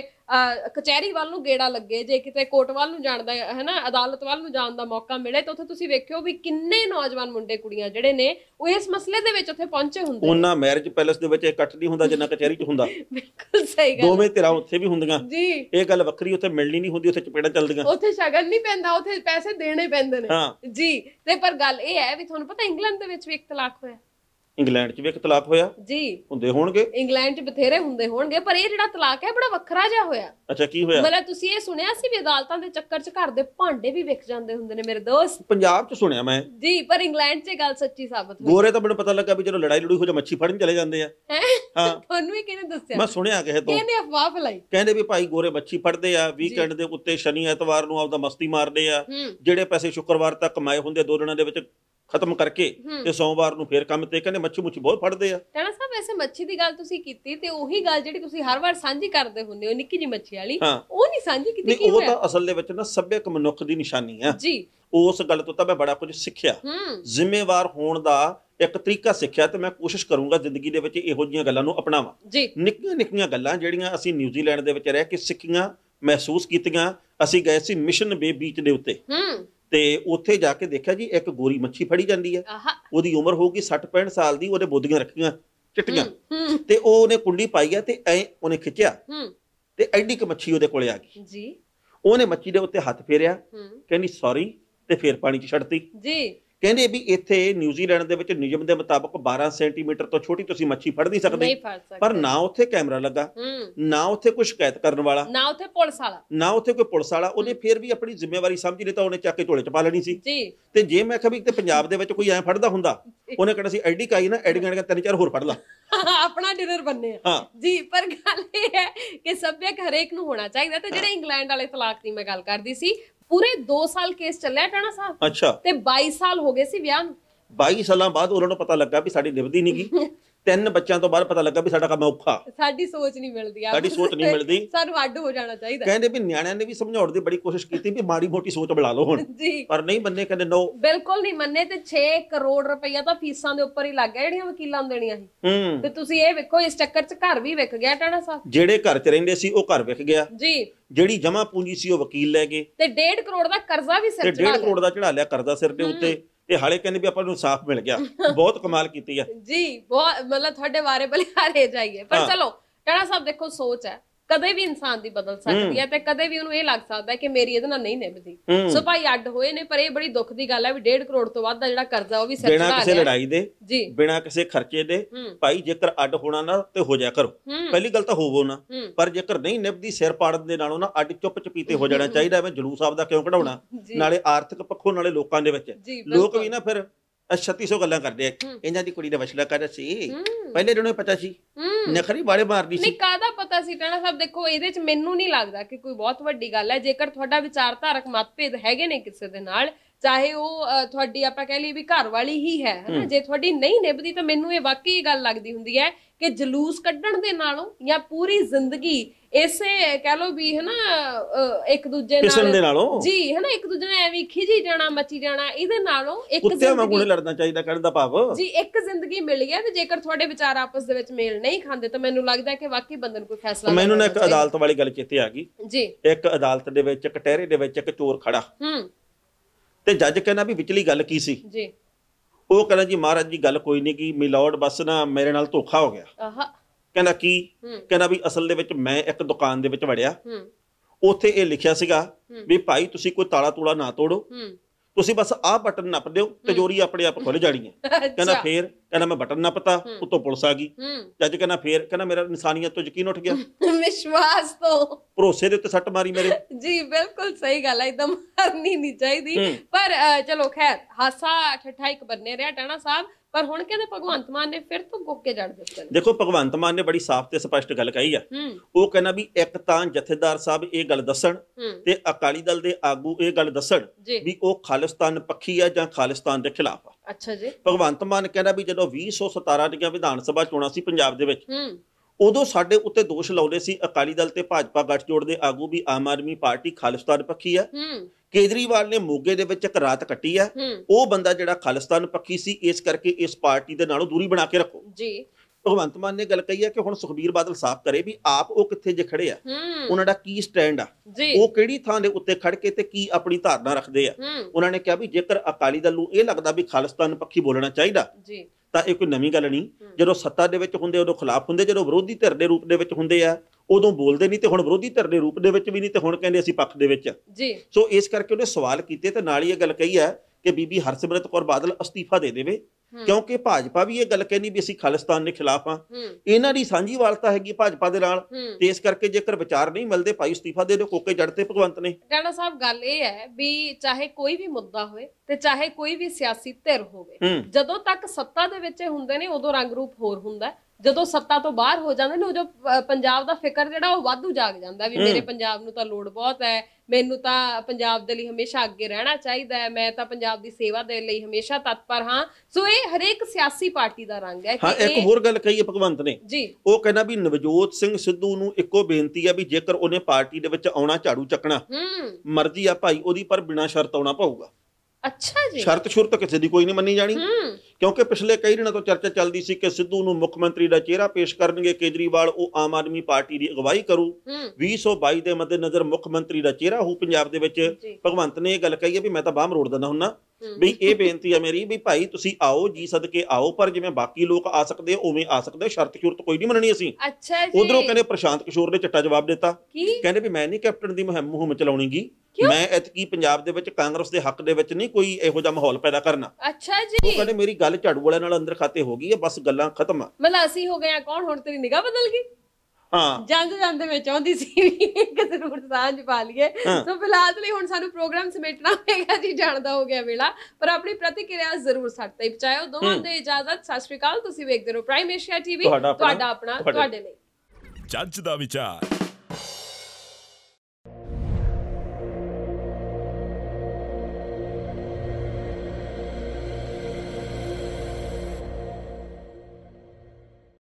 [SPEAKER 2] ਕਚਹਿਰੀ ਵੱਲ ਨੂੰ ਗੇੜਾ ਲੱਗੇ ਜੇ ਕਿਤੇ ਕੋਰਟ ਵੱਲ ਨੂੰ ਜਾਣ ਦਾ ਹੈਨਾ ਅਦਾਲਤ ਵੱਲ ਨੂੰ ਜਾਣ ਦਾ ਮੌਕਾ ਮਿਲੇ ਤਾਂ ਉੱਥੇ ਤੁਸੀਂ ਵੇਖਿਓ ਵੀ ਕਿੰਨੇ ਨੌਜਵਾਨ ਮੁੰਡੇ ਕੁੜੀਆਂ ਜਿਹੜੇ ਨੇ ਉਹ ਇਸ ਮਸਲੇ ਦੇ ਵਿੱਚ ਉੱਥੇ ਪਹੁੰਚੇ ਹੁੰਦੇ ਉਹਨਾਂ
[SPEAKER 1] ਮੈਰਿਜ ਪੈਲਸ ਦੇ ਵਿੱਚ ਇਕੱਠ ਨਹੀਂ ਹੁੰਦਾ ਜਿੰਨਾ ਕਚਹਿਰੀ 'ਚ ਹੁੰਦਾ
[SPEAKER 2] ਬਿਲਕੁਲ ਸਹੀ ਗੱਲ ਦੋਵੇਂ
[SPEAKER 1] ਧਿਰਾਂ ਉੱਥੇ ਵੀ ਹੁੰਦੀਆਂ ਜੀ ਇਹ ਗੱਲ ਵੱਖਰੀ ਉੱਥੇ ਮਿਲਣੀ ਨਹੀਂ ਹੁੰਦੀ ਉੱਥੇ ਚਪੇੜਾਂ ਚੱਲਦੀਆਂ
[SPEAKER 2] ਉੱਥੇ ਸ਼ਗਨ ਨਹੀਂ ਪੈਂਦਾ ਉੱਥੇ ਪੈਸੇ ਦੇਣੇ ਪੈਂਦੇ ਨੇ ਜੀ ਤੇ ਪਰ ਗੱਲ ਇਹ ਹੈ ਵੀ ਤੁਹਾਨੂੰ ਪਤਾ ਇੰਗਲੈਂਡ ਦੇ ਵਿੱਚ ਵੀ ਇੱਕ ਤਲਾਕ ਹੋਇਆ
[SPEAKER 1] ਇੰਗਲੈਂਡ 'ਚ ਵੀ ਇੱਕ ਤਲਾਕ ਹੋਇਆ ਜੀ ਹੁੰਦੇ ਹੋਣਗੇ
[SPEAKER 2] ਇੰਗਲੈਂਡ 'ਚ ਬਥੇਰੇ ਹੁੰਦੇ ਹੋਣਗੇ ਪਰ ਇਹ ਜਿਹੜਾ ਤਲਾਕ ਹੈ ਬੜਾ ਵੱਖਰਾ ਜਿਹਾ ਹੋਇਆ
[SPEAKER 1] ਅੱਛਾ ਕੀ ਹੋਇਆ ਮਤਲਬ
[SPEAKER 2] ਤੁਸੀਂ ਇਹ ਸੁਣਿਆ ਸੀ ਵੀ ਅਦਾਲਤਾਂ ਦੇ ਚੱਕਰ 'ਚ ਘਰ ਦੇ ਭਾਂਡੇ ਵੀ ਵਿਕ ਜਾਂਦੇ ਹੁੰਦੇ ਨੇ ਮੇਰੇ ਦੋਸਤ
[SPEAKER 1] ਪੰਜਾਬ 'ਚ ਸੁਣਿਆ ਮੈਂ
[SPEAKER 2] ਜੀ ਪਰ ਇੰਗਲੈਂਡ 'ਚ ਇਹ ਗੱਲ ਸੱਚੀ ਸਾਬਤ ਹੋਈ ਗੋਰੇ
[SPEAKER 1] ਤਾਂ ਮੈਨੂੰ ਪਤਾ ਲੱਗਾ ਵੀ ਜਦੋਂ ਲੜਾਈ ਲੜੂਈ ਹੋ ਜਾ ਮੱਛੀ ਫੜਨ ਚਲੇ ਜਾਂਦੇ ਆ ਹਾਂ
[SPEAKER 2] ਤੁਹਾਨੂੰ ਵੀ ਕਿਹਨੇ ਦੱਸਿਆ ਮੈਂ ਸੁਣਿਆ ਕਿਸੇ ਤੋਂ ਕਿਹਨੇ ਅਫਵਾਹ ਫਲਾਈ
[SPEAKER 1] ਕਹਿੰਦੇ ਵੀ ਭਾਈ ਗੋਰੇ ਮੱਛੀ ਫੜਦੇ ਆ ਵੀਕਐਂਡ ਦੇ ਉੱਤੇ ਸ਼ਨੀ ਐਤਵਾਰ ਨੂੰ ਆਪਦਾ ਮਸਤੀ ਮਾਰਦੇ ਆ ਜਿਹੜੇ ਪੈਸੇ ਸ਼ੁੱਕਰਵਾਰ ਤੱਕ ਕਮਾਏ ਹੁੰਦੇ ਦੋ ਦਿਨਾਂ ਦੇ ਵਿੱਚ ਖਤਮ ਕਰਕੇ ਤੇ ਸੋਮਵਾਰ ਨੂੰ ਫੇਰ ਕੰਮ ਤੇ ਕਹਿੰਦੇ ਮੱਛੀ ਮੁੱਛੀ ਬਹੁਤ ਫੜਦੇ ਆ
[SPEAKER 2] ਟਾਣਾ ਸਾਹਿਬ ਐਸੇ ਮੱਛੀ ਦੀ ਗੱਲ ਤੁਸੀਂ ਕੀਤੀ ਤੇ ਉਹੀ ਗੱਲ ਜਿਹੜੀ ਤੁਸੀਂ ਹਰ ਵਾਰ ਸਾਂਝੀ ਕਰਦੇ ਹੁੰਦੇ ਹੋ ਨਿੱਕੀ ਜੀ ਮੱਛੀ ਵਾਲੀ ਉਹ ਨਹੀਂ ਸਾਂਝੀ ਕੀਤੀ ਕੀ ਉਹ ਤਾਂ
[SPEAKER 1] ਅਸਲ ਦੇ ਵਿੱਚ ਨਾ ਸੱਭਿਅਕ ਮਨੁੱਖ ਦੀ ਨਿਸ਼ਾਨੀ ਆ ਜੀ ਉਸ ਗੱਲ ਤੋਂ ਤਾਂ ਮੈਂ ਬੜਾ ਕੁਝ ਸਿੱਖਿਆ ਜ਼ਿੰਮੇਵਾਰ ਹੋਣ ਦਾ ਇੱਕ ਤਰੀਕਾ ਸਿੱਖਿਆ ਤੇ ਮੈਂ ਕੋਸ਼ਿਸ਼ ਕਰੂੰਗਾ ਜ਼ਿੰਦਗੀ ਦੇ ਵਿੱਚ ਇਹੋ ਜੀਆਂ ਗੱਲਾਂ ਨੂੰ ਅਪਣਾਵਾਂ ਨਿੱਕੀਆਂ ਨਿੱਕੀਆਂ ਗੱਲਾਂ ਜਿਹੜੀਆਂ ਅਸੀਂ ਨਿਊਜ਼ੀਲੈਂਡ ਦੇ ਵਿੱਚ ਰਹਿ ਕੇ ਸਿੱਖੀਆਂ ਮਹਿਸੂਸ ਕੀਤੀਆਂ ਅਸੀਂ ਗਏ ਸੀ ਮਿਸ਼ਨ ਬੇ ਬੀਚ ਦੇ ਉੱਤੇ ਤੇ ਉੱਥੇ ਜਾ ਕੇ ਦੇਖਿਆ ਜੀ ਇੱਕ ਗੋਰੀ ਮੱਛੀ ਫੜੀ ਜਾਂਦੀ ਹੈ ਉਹਦੀ ਉਮਰ ਹੋਊਗੀ 60 65 ਸਾਲ ਦੀ ਉਹਦੇ ਬੁੱਧੀਆਂ ਰੱਖੀਆਂ ਚਿੱਟੀਆਂ ਤੇ ਉਹ ਉਹਨੇ ਕੁੰਡੀ ਪਾਈ ਹੈ ਤੇ ਐ ਉਹਨੇ ਖਿੱਚਿਆ ਤੇ ਐਡੀ ਕ ਮੱਛੀ ਉਹਦੇ ਕੋਲੇ ਆ ਗਈ ਜੀ ਉਹਨੇ ਮੱਛੀ ਦੇ ਉੱਤੇ ਹੱਥ ਫੇਰਿਆ ਕਹਿੰਦੀ ਸੌਰੀ ਤੇ ਫੇਰ ਪਾਣੀ 'ਚ ਛੱਡਤੀ ਜੀ ਕਹਿੰਦੇ ਵੀ ਇੱਥੇ ਨਿਊਜ਼ੀਲੈਂਡ ਦੇ ਵਿੱਚ ਨਿਯਮ ਦੇ ਮੁਤਾਬਕ 12 ਸੈਂਟੀਮੀਟਰ ਤੋਂ ਛੋਟੀ ਤੁਸੀਂ ਮੱਛੀ ਫੜ ਨਹੀਂ ਸਕਦੇ ਪਰ ਨਾ ਉੱਥੇ ਕੈਮਰਾ ਲੱਗਾ ਨਾ ਉੱਥੇ ਕੋਈ ਸ਼ਿਕਾਇਤ ਕਰਨ ਵਾਲਾ
[SPEAKER 2] ਨਾ ਉੱਥੇ ਪੁਲਿਸ ਵਾਲਾ
[SPEAKER 1] ਨਾ ਉੱਥੇ ਕੋਈ ਪੁਲਿਸ ਵਾਲਾ ਉਹਨੇ ਫੇਰ ਵੀ ਆਪਣੀ ਜ਼ਿੰਮੇਵਾਰੀ ਸਮਝ ਲਈ ਤਾਂ ਉਹਨੇ ਚੱਕ ਕੇ ਝੋਲੇ ਚ ਪਾ ਲੈਣੀ ਸੀ ਤੇ ਜੇ ਮੈਂ ਕਿਹਾ ਵੀ ਤੇ ਪੰਜਾਬ ਦੇ ਵਿੱਚ ਕੋਈ ਐ ਫੜਦਾ ਹੁੰਦਾ ਉਹਨੇ ਕਹਿੰਦਾ ਸੀ ਐਡੀ ਕਾਈ ਨਾ ਐਡੀ ਗਣ ਤਿੰਨ ਚਾਰ ਹੋਰ ਫੜ ਲਾ
[SPEAKER 2] ਆਪਣਾ ਡਿਨਰ ਬੰਨੇ ਆ ਜੀ ਪਰ ਗੱਲ ਇਹ ਹੈ ਕਿ ਸੱਭਿਅਕ ਹਰੇਕ ਨੂੰ ਹੋਣਾ ਚਾਹੀਦਾ ਤੇ ਜਿਹੜੇ ਇੰਗਲੈਂਡ ਵਾਲੇ ਤਲਾਕ ਦੀ ਮੈਂ ਗੱਲ ਕਰਦੀ ਸੀ ਪੂਰੇ 2 ਸਾਲ ਕੇਸ ਚੱਲਿਆ ਟਾਣਾ ਸਾਹਿਬ ਅੱਛਾ ਤੇ 22 ਸਾਲ ਹੋ ਗਏ ਸੀ ਵਿਆਹ ਨੂੰ
[SPEAKER 1] 22 ਸਾਲਾਂ ਬਾਅਦ ਉਹਨਾਂ ਨੂੰ ਪਤਾ ਲੱਗਾ ਵੀ ਸਾਡੀ ਨਿਭਦੀ ਨਹੀਂ ਗਈ ਤਿੰਨ ਬੱਚਿਆਂ ਤੋਂ ਬਾਅਦ ਪਤਾ ਲੱਗਾ ਵੀ ਸਾਡਾ ਕੰਮ ਔਖਾ
[SPEAKER 2] ਸਾਡੀ ਸੋਚ ਨਹੀਂ ਮਿਲਦੀ ਆ ਸਾਡੀ ਸੋਚ ਨਹੀਂ ਮਿਲਦੀ ਸਾਨੂੰ ਅੱਡ ਹੋ ਜਾਣਾ ਚਾਹੀਦਾ ਕਹਿੰਦੇ ਵੀ
[SPEAKER 1] ਨਿਆਣਿਆਂ ਨੇ ਵੀ ਸਮਝਾਉਣ ਦੀ ਬੜੀ ਕੋਸ਼ਿਸ਼ ਕੀਤੀ ਵੀ ਮਾੜੀ ਮੋਟੀ ਸੋਚ ਬਣਾ ਲਓ ਹੁਣ ਪਰ ਨਹੀਂ ਮੰਨੇ ਕਹਿੰਦੇ ਨੋ
[SPEAKER 2] ਬਿਲਕੁਲ ਨਹੀਂ ਮੰਨੇ ਤੇ 6 ਕਰੋੜ ਰੁਪਈਆ ਤਾਂ ਫੀਸਾਂ ਦੇ ਉੱਪਰ ਹੀ ਲੱਗ ਗਿਆ ਜਿਹੜੀਆਂ ਵਕੀਲਾਂ ਨੂੰ ਦੇਣੀਆਂ
[SPEAKER 1] ਸੀ ਤੇ
[SPEAKER 2] ਤੁਸੀਂ ਇਹ ਵੇਖੋ ਇਸ ਚੱਕਰ 'ਚ ਘਰ ਵੀ ਵਿਕ ਗਿਆ ਟਾਣਾ ਸਾਹਿਬ
[SPEAKER 1] ਜਿਹੜੇ ਘਰ 'ਚ ਰਹਿੰਦੇ ਸੀ ਉਹ ਘਰ ਵਿਕ ਗਿਆ ਜੀ ਜਿਹੜੀ ਜਮਾ ਪੂੰਜੀ ਸੀ ਉਹ ਵਕੀਲ ਲੈ ਗਏ
[SPEAKER 2] ਤੇ 1.5 ਕਰੋੜ ਦਾ ਕਰਜ਼ਾ ਵੀ ਸਿਰ ਚੜਾ ਲਿਆ ਤੇ 1.5 ਕਰੋੜ
[SPEAKER 1] ਦਾ ਚੜਾ ਲਿਆ ਕਰਜ਼ਾ ਸਿਰ ਦੇ ਉੱਤੇ ਇਹ ਹਾਲੇ ਕਹਿੰਦੇ ਵੀ ਆਪਾਂ ਨੂੰ ਸਾਫ਼ ਮਿਲ ਗਿਆ ਬਹੁਤ ਕਮਾਲ ਕੀਤੀ ਆ
[SPEAKER 2] ਜੀ ਬਹੁਤ ਮਤਲਬ ਤੁਹਾਡੇ ਬਾਰੇ ਭਲੇ ਜਾਈਏ ਪਰ ਚਲੋ ਟਾਣਾ ਸਾਹਿਬ ਦੇਖੋ ਸੋਚ ਹੈ ਕਦੇ ਵੀ ਇਨਸਾਨ ਦੀ ਬਦਲ ਸਕਦੀ ਹੈ ਤੇ ਕਦੇ ਵੀ ਉਹਨੂੰ ਇਹ ਲੱਗ ਸਕਦਾ ਕਿ ਮੇਰੀ ਇਹਦੇ ਨਾਲ ਨਹੀਂ ਨਿਭਦੀ ਸੋ ਭਾਈ ਅੱਡ ਹੋਏ ਨੇ ਪਰ ਇਹ ਬੜੀ ਦੁੱਖ ਦੀ ਗੱਲ ਹੈ ਵੀ 1.5 ਕਰੋੜ ਤੋਂ ਵੱਧ ਦਾ ਜਿਹੜਾ ਕਰਜ਼ਾ ਉਹ ਵੀ ਸਿਰ ਚੜਾ ਬਿਨਾ ਕਿਸੇ ਲੜਾਈ
[SPEAKER 1] ਦੇ ਬਿਨਾ ਕਿਸੇ ਖਰਚੇ ਦੇ ਭਾਈ ਜੇਕਰ ਅੱਡ ਹੋਣਾ ਨਾ ਤੇ ਹੋ ਜਾ ਕਰੋ ਪਹਿਲੀ ਗੱਲ ਤਾਂ ਹੋਵੋ ਨਾ ਪਰ ਜੇਕਰ ਨਹੀਂ ਨਿਭਦੀ ਸਿਰ ਪਾੜਨ ਦੇ ਨਾਲੋਂ ਨਾ ਅੱਡ ਚੁੱਪ ਚਪੀਤੇ ਹੋ ਜਾਣਾ ਚਾਹੀਦਾ ਐਵੇਂ ਜਲੂਸ ਦਾ ਕਿਉਂ ਕਢਾਉਣਾ ਨਾਲੇ ਆਰਥਿਕ ਪੱਖੋਂ ਨਾਲੇ ਲੋਕਾਂ ਦੇ ਵਿੱਚ ਲੋਕ ਵੀ ਨਾ ਫਿਰ 3600 ਗੱਲਾਂ ਕਰਦੇ ਆ ਇਹਨਾਂ ਦੀ ਕੁੜੀ ਦਾ ਵਛਲਾ ਕਰ ਸੀ ਪਹਿਲੇ ਦਿਨੋਂ ਪਤਾ ਸੀ ਨਖਰੀ ਬਾੜੇ ਮਾਰਦੀ ਸੀ ਨਹੀਂ
[SPEAKER 2] ਕਾਦਾ ਪਤਾ ਸੀ ਟਾਣਾ ਸਾਹਿਬ ਦੇਖੋ ਇਹਦੇ ਚ ਮੈਨੂੰ ਨਹੀਂ ਲੱਗਦਾ ਕਿ ਕੋਈ ਬਹੁਤ ਵੱਡੀ ਗੱਲ ਹੈ ਜੇਕਰ ਤੁਹਾਡਾ ਵਿਚਾਰਧਾਰਕ ਮਤਭੇਦ ਹੈਗੇ ਨੇ ਕਿਸੇ ਦੇ ਨਾਲ ਚਾਹੇ ਉਹ ਤੁਹਾਡੀ ਆਪਾਂ ਕਹਿ ਲਈ ਵੀ ਘਰ ਵਾਲੀ ਹੀ ਹੈ ਹਨਾ ਜੇ ਤੁਹਾਡੀ ਨਹੀਂ ਨਿਭਦੀ ਤਾਂ ਮੈਨੂੰ ਇਹ ਵਾਕਈ ਗੱਲ ਲੱਗਦੀ ਹੁੰਦੀ ਹੈ ਕਿ ਜਲੂਸ ਕੱਢਣ ਦੇ ਨਾਲੋਂ ਜਾਂ ਪੂਰੀ ਜ਼ਿੰਦਗੀ ਇਸੇ ਕਹਿ ਲੋ ਵੀ ਹਨਾ ਇੱਕ ਦੂਜੇ ਨਾਲ ਜੀ ਹਨਾ ਇੱਕ ਦੂਜੇ ਨਾਲ ਐਵੇਂ ਖਿਜੀ ਜਾਣਾ ਮੱਚੀ ਜਾਣਾ ਇਹਦੇ ਨਾਲੋਂ ਇੱਕ ਕੁੱਤੇ ਵਾਂਗੂ ਨਹੀਂ ਲੜਨਾ
[SPEAKER 1] ਚਾਹੀਦਾ ਕਰਨ ਦਾ ਭਾਵ ਜੀ
[SPEAKER 2] ਇੱਕ ਜ਼ਿੰਦਗੀ ਮਿਲ ਗਿਆ ਤੇ ਜੇਕਰ ਤੁਹਾਡੇ ਵਿਚਾਰ ਆਪਸ ਦੇ ਵਿੱਚ ਮੇਲ ਨਹੀਂ ਖਾਂਦੇ ਤਾਂ ਮੈਨੂੰ ਲੱਗਦਾ ਕਿ ਵਾਕਈ ਬੰਦਨ ਕੋਈ ਫੈਸਲਾ ਮੈਨੂੰ
[SPEAKER 1] ਨਾ ਇੱਕ ਅਦਾਲਤ ਵਾਲੀ ਗੱਲ ਕੀਤੀ ਆ ਗਈ ਜੀ ਇੱਕ ਅਦਾਲਤ ਦੇ ਵਿੱਚ ਕਟਹਿਰੇ ਦੇ ਵਿੱਚ ਇੱਕ ਚੋਰ ਖੜਾ ਹੂੰ ਤੇ ਜੱਜ ਕਹਿੰਦਾ ਵੀ ਵਿਚਲੀ ਗੱਲ ਕੀ ਸੀ ਜੀ ਉਹ ਕਹਿੰਦਾ ਜੀ ਮਹਾਰਾਜ ਜੀ ਗੱਲ ਕੋਈ ਨਹੀਂ ਕਿ ਲਾਰਡ ਬਸ ਨਾ ਮੇਰੇ ਨਾਲ ਧੋਖਾ ਹੋ ਗਿਆ ਆਹਾ ਕਹਿੰਦਾ ਕੀ ਕਹਿੰਦਾ ਵੀ ਅਸਲ ਦੇ ਵਿੱਚ ਮੈਂ ਇੱਕ ਦੁਕਾਨ ਦੇ ਵਿੱਚ ਵੜਿਆ ਉੱਥੇ ਇਹ ਲਿਖਿਆ ਸੀਗਾ ਵੀ ਭਾਈ ਤੁਸੀਂ ਕੋਈ ਤਾਲਾ ਤੂਲਾ ਨਾ ਤੋੜੋ ਤੁਸੀਂ ਬਸ ਆਹ ਬਟਨ ਨੱਪ ਦਿਓ ਤਿਜੋਰੀ ਆਪਣੇ ਆਪ ਖੁੱਲ ਜਾਣੀ ਹੈ ਕਹਿੰਦਾ ਫੇਰ ਕਹਿੰਦਾ ਮੈਂ ਬਟਨ ਨੱਪਤਾ ਉਤੋਂ ਪੁਲਿਸ ਆ ਗਈ ਜੱਜ ਕਹਿੰਦਾ ਫੇਰ ਕਹਿੰਦਾ ਮੇਰਾ ਇਨਸਾਨੀਅਤ ਤੋਂ ਯਕੀਨ ਉੱਠ ਗਿਆ
[SPEAKER 2] ਵਿਸ਼ਵਾਸ ਤੋਂ
[SPEAKER 1] ਭਰੋਸੇ ਦੇ ਉੱਤੇ ਸੱਟ ਮਾਰੀ ਮੇਰੇ
[SPEAKER 2] ਜੀ ਬਿਲਕੁਲ ਸਹੀ ਗੱਲ ਹੈ ਇਦਾਂ ਮਾਰਨੀ ਨਹੀਂ ਚਾਹੀਦੀ ਪਰ ਚਲੋ ਖੈਰ ਹਾਸਾ ਠਠਾਈਕ ਬੰਨੇ ਰਿਹਾ ਟਾਣਾ ਸਾਹਿਬ ਪਰ ਹੁਣ ਕਹਿੰਦੇ ਭਗਵੰਤ ਮਾਨ ਨੇ ਫਿਰ ਤੋਂ ਗੋਕੇ ਜੜ ਦਿੱਤੇ
[SPEAKER 1] ਦੇਖੋ ਭਗਵੰਤ ਮਾਨ ਨੇ ਬੜੀ ਸਾਫ਼ ਤੇ ਸਪਸ਼ਟ ਗੱਲ ਕਹੀ ਆ ਉਹ ਕਹਿੰਦਾ ਵੀ ਇੱਕ ਤਾਂ ਜਥੇਦਾਰ ਸਾਹਿਬ ਇਹ ਗੱਲ ਦੱਸਣ ਤੇ ਅਕਾਲੀ ਦਲ ਦੇ ਆਗੂ ਇਹ ਗੱਲ ਦੱਸਣ ਵੀ ਉਹ ਖਾਲਿਸਤਾਨ ਪੱਖੀ ਆ ਜਾਂ ਖਾਲਿਸਤਾਨ ਦੇ ਖਿਲਾਫ ਆ ਅੱਛਾ ਜੀ ਭਗਵੰਤ ਮਾਨ ਕਹਿੰਦਾ ਵੀ ਜਦੋਂ 2017 ਦੀਆਂ ਵਿਧਾਨ ਸਭਾ ਚੋਣਾਂ ਸੀ ਪੰਜਾਬ ਦੇ ਵਿੱਚ ਉਦੋਂ ਸਾਡੇ ਉੱਤੇ ਦੋਸ਼ ਲਾਉਂਦੇ ਸੀ ਅਕਾਲੀ ਦਲ ਤੇ ਭਾਜਪਾ ਗੱਠਜੋੜ ਦੇ ਆਗੂ ਵੀ ਆਮ ਆਦਮੀ ਪਾਰਟੀ ਖਾਲਿਸਤਾਨ ਪੱਖੀ ਆ ਕੇਜਰੀਵਾਲ ਨੇ ਮੋਗੇ ਦੇ ਵਿੱਚ ਇੱਕ ਰਾਤ ਕੱਟੀ ਆ ਉਹ ਬੰਦਾ ਜਿਹੜਾ ਖਾਲਿਸਤਾਨ ਪੱਖੀ ਸੀ ਇਸ ਕਰਕੇ ਇਸ ਪਾਰਟੀ ਦੇ ਨਾਲੋਂ ਦੂਰੀ ਬਣਾ ਕੇ ਰੱਖੋ ਜੀ ਭਗਵੰਤ ਮਾਨ ਨੇ ਗੱਲ ਕਹੀ ਹੈ ਕਿ ਹੁਣ ਸੁਖਬੀਰ ਬਾਦਲ ਸਾਫ਼ ਕਰੇ ਵੀ ਆਪ ਉਹ ਕਿੱਥੇ ਜੇ ਖੜੇ ਆ ਉਹਨਾਂ ਦਾ ਕੀ ਸਟੈਂਡ ਆ ਉਹ ਕਿਹੜੀ ਥਾਂ ਦੇ ਉੱਤੇ ਖੜ ਕੇ ਤੇ ਕੀ ਆਪਣੀ ਧਾਰਨਾ ਰੱਖਦੇ ਆ ਉਹਨਾਂ ਨੇ ਕਿਹਾ ਵੀ ਜੇਕਰ ਅਕਾਲੀ ਦਲ ਨੂੰ ਇਹ ਲੱਗਦਾ ਵੀ ਖਾਲਿਸਤਾਨ ਪੱਖੀ ਬੋਲਣਾ ਚਾਹੀਦਾ ਜੀ ਤਾਂ ਇਹ ਕੋਈ ਨਵੀਂ ਗੱਲ ਨਹੀਂ ਜਦੋਂ ਸੱਤਾ ਦੇ ਵਿੱਚ ਹੁੰਦੇ ਉਦੋਂ ਖਿਲਾਫ ਹੁੰਦੇ ਜਦੋਂ ਵਿਰੋਧੀ ਧਿਰ ਦੇ ਰੂਪ ਦੇ ਵਿੱਚ ਹੁੰਦੇ ਆ ਉਦੋਂ ਬੋਲਦੇ ਨਹੀਂ ਤੇ ਹੁਣ ਵਿਰੋਧੀ ਧਿਰ ਦੇ ਰੂਪ ਦੇ ਵਿੱਚ ਵੀ ਨਹੀਂ ਤੇ ਹੁਣ ਕਹਿੰਦੇ ਅਸੀਂ ਪੱਖ ਦੇ ਵਿੱਚ ਜੀ ਸੋ ਇਸ ਕਰਕੇ ਉਹਨੇ ਸਵਾਲ ਕੀਤੇ ਤੇ ਨਾਲ ਹੀ ਇਹ ਗੱਲ ਕਹੀ ਆ ਕਿ ਬੀਬੀ ਹਰਸਿਮਰਤ ਕੌਰ ਬਾਦਲ ਅਸਤੀਫਾ ਦੇ ਦੇਵੇ ਕਿਉਂਕਿ ਭਾਜਪਾ ਵੀ ਇਹ ਗੱਲ ਕਹਿੰਦੀ ਵੀ ਅਸੀਂ ਖਾਲਿਸਤਾਨ ਦੇ ਖਿਲਾਫ ਆ ਇਹਨਾਂ ਦੀ ਸਾਂਝੀ ਵਾਲਤਾ ਹੈਗੀ ਭਾਜਪਾ ਦੇ ਨਾਲ ਤੇ ਇਸ ਕਰਕੇ ਜੇਕਰ ਵਿਚਾਰ ਨਹੀਂ ਮਿਲਦੇ ਭਾਈ ਅਸਤੀਫਾ ਦੇ ਦੇ ਕੋਕੇ ਜੜ ਤੇ ਭਗਵੰਤ ਨੇ
[SPEAKER 2] ਰਾਣਾ ਸਾਹਿਬ ਗੱਲ ਇਹ ਹੈ ਵੀ ਚਾਹੇ ਕੋਈ ਵੀ ਮੁੱਦਾ ਹੋਵੇ ਤੇ ਚਾਹੇ ਕੋਈ ਵੀ ਸਿਆਸੀ ਧਿਰ ਹੋਵੇ ਜਦੋਂ ਤੱਕ ਸੱਤਾ ਦੇ ਵਿੱਚ ਹੁੰਦੇ ਨੇ ਉਦੋਂ ਰੰਗ ਰੂਪ ਹੋਰ ਹੁੰਦਾ ਜਦੋਂ ਸੱਤਾ ਤੋਂ ਬਾਹਰ ਹੋ ਜਾਂਦੇ ਨੇ ਉਦੋਂ ਪੰਜਾਬ ਦਾ ਫਿਕਰ ਜਿਹੜਾ ਉਹ ਵਾਧੂ ਜਾਗ ਜਾਂਦਾ ਵੀ ਮੇਰੇ ਪੰਜਾਬ ਨੂੰ ਤਾਂ ਲੋੜ ਬਹੁਤ ਹੈ ਮੈਨੂੰ ਤਾਂ ਪੰਜਾਬ ਦੇ ਲਈ ਹਮੇਸ਼ਾ ਅੱਗੇ ਰਹਿਣਾ ਚਾਹੀਦਾ ਹੈ ਮੈਂ ਤਾਂ ਪੰਜਾਬ ਦੀ ਸੇਵਾ ਦੇ ਲਈ ਹਮੇਸ਼ਾ ਤਤਪਰ ਹਾਂ ਸੋ ਇਹ ਹਰੇਕ ਸਿਆਸੀ ਪਾਰਟੀ ਦਾ ਰੰਗ ਹੈ ਹਾਂ ਇੱਕ
[SPEAKER 1] ਹੋਰ ਗੱਲ ਕਹੀ ਹੈ ਭਗਵੰਤ ਨੇ ਜੀ ਉਹ ਕਹਿੰਦਾ ਵੀ ਨਵਜੋਤ ਸਿੰਘ ਸਿੱਧੂ ਨੂੰ ਇੱਕੋ ਬੇਨਤੀ ਹੈ ਵੀ ਜੇਕਰ ਉਹਨੇ ਪਾਰਟੀ ਦੇ ਵਿੱਚ ਆਉਣਾ ਝਾੜੂ ਚੱਕਣਾ ਮਰਜ਼ੀ ਆ ਭਾਈ ਉਹਦੀ ਪਰ ਬਿਨਾਂ ਸ਼ਰਤ ਆਉਣਾ ਪਊਗਾ
[SPEAKER 2] ਅੱਛਾ ਜੀ ਸ਼ਰਤ
[SPEAKER 1] ਸ਼ੁਰਤ ਕਿਸੇ ਦੀ ਕੋਈ ਨਹੀਂ ਮੰਨੀ ਜਾਣੀ ਕਿਉਂਕਿ ਪਿਛਲੇ ਕਈ ਦਿਨਾਂ ਤੋਂ ਚਰਚਾ ਚੱਲਦੀ ਸੀ ਕਿ ਸਿੱਧੂ ਨੂੰ ਮੁੱਖ ਮੰਤਰੀ ਦਾ ਚਿਹਰਾ ਪੇਸ਼ ਕਰਨਗੇ ਕੇਜਰੀਵਾਲ ਉਹ ਆਮ ਆਦਮੀ ਪਾਰਟੀ ਦੀ ਅਗਵਾਈ ਕਰੂ 2022 ਦੇ ਮੱਦੇ ਨਜ਼ਰ ਮੁੱਖ ਮੰਤਰੀ ਦਾ ਚਿਹਰਾ ਹੋ ਪੰਜਾਬ ਦੇ ਵਿੱਚ ਭਗਵੰਤ ਨੇ ਇਹ ਗੱਲ ਕਹੀ ਹੈ ਵੀ ਮੈਂ ਤਾਂ ਬਾਹ ਮਰੋੜ ਦਿੰਦਾ ਹੁੰਨਾ ਵੀ ਇਹ ਬੇਨਤੀ ਹੈ ਮੇਰੀ ਵੀ ਭਾਈ ਤੁਸੀਂ ਆਓ ਜੀ ਸਦਕੇ ਆਓ ਪਰ ਜਿਵੇਂ ਬਾਕੀ ਲੋਕ ਆ ਸਕਦੇ ਉਵੇਂ ਆ ਸਕਦੇ ਸ਼ਰਤ ਸ਼ੁਰਤ ਕੋਈ ਨਹੀਂ ਮੰਨਣੀ ਅਸੀਂ
[SPEAKER 2] ਅੱਛਾ ਜੀ ਉਧਰੋਂ ਕਹਿੰਦੇ
[SPEAKER 1] ਪ੍ਰਸ਼ਾਂਤ ਕਿਸ਼ੋਰ ਨੇ ਚੱਟਾ ਜਵਾਬ ਦਿੱਤਾ ਕਹਿੰਦੇ ਵੀ ਮੈਂ ਨਹੀਂ ਕੈਪਟਨ ਦੀ ਮੁਹਿੰਮ ਮੁਹਿੰਮ ਚਲਾਉਣੀਗੀ ਮੈਂ ਇਤਕੀ ਪੰਜਾਬ ਦੇ ਵਿੱਚ ਕਾਂਗਰਸ ਦੇ ਹੱਕ ਦੇ ਵਿੱਚ ਨਹੀਂ ਕੋਈ ਇਹੋ ਜਿਹਾ ਮਾਹੌਲ ਪੈਦਾ ਕਰਨਾ
[SPEAKER 2] ਅੱਛਾ ਜੀ ਉਹ ਕਹਿੰਦੇ
[SPEAKER 1] ਮੇਰੀ ਗੱਲ ਝਾੜੂ ਵਾਲਿਆਂ ਨਾਲ ਅੰਦਰ ਖਾਤੇ ਹੋ ਗਈ ਹੈ ਬਸ ਗੱਲਾਂ ਖਤਮ ਆ
[SPEAKER 2] ਮਤਲਬ ਅਸੀਂ ਹੋ ਗਏ ਆ ਕੌਣ ਹੁਣ ਤੇਰੀ ਨਿਗਾਹ ਬਦਲ ਗਈ ਹਾਂ ਜੰਗ ਜਾਂਦੇ ਵਿੱਚ ਆਉਂਦੀ ਸੀ ਵੀ ਇੱਕ ਜ਼ਰੂਰ ਸਾਂਝ ਪਾ ਲਈਏ ਸੋ ਫਿਲਹਾਲ ਲਈ ਹੁਣ ਸਾਨੂੰ ਪ੍ਰੋਗਰਾਮ ਸਮੇਟਣਾ ਹੋਏਗਾ ਜੀ ਜਾਣਦਾ ਹੋ ਗਿਆ ਵੇਲਾ ਪਰ ਆਪਣੀ ਪ੍ਰਤੀਕਿਰਿਆ ਜ਼ਰੂਰ ਸਾਡੇ ਤੇ ਪਹੁੰਚਾਓ ਦੋਵਾਂ ਦੇ ਇਜਾਜ਼ਤ ਸਤਿ ਸ਼੍ਰੀ ਅਕਾਲ ਤੁਸੀਂ ਵੇਖਦੇ ਰਹੋ ਪ੍ਰਾਈਮ ਏਸ਼ੀਆ ਟੀਵੀ ਤੁਹਾਡਾ ਆਪਣਾ ਤੁਹਾਡੇ ਲਈ
[SPEAKER 1] ਜੱਜ ਦਾ ਵਿਚਾਰ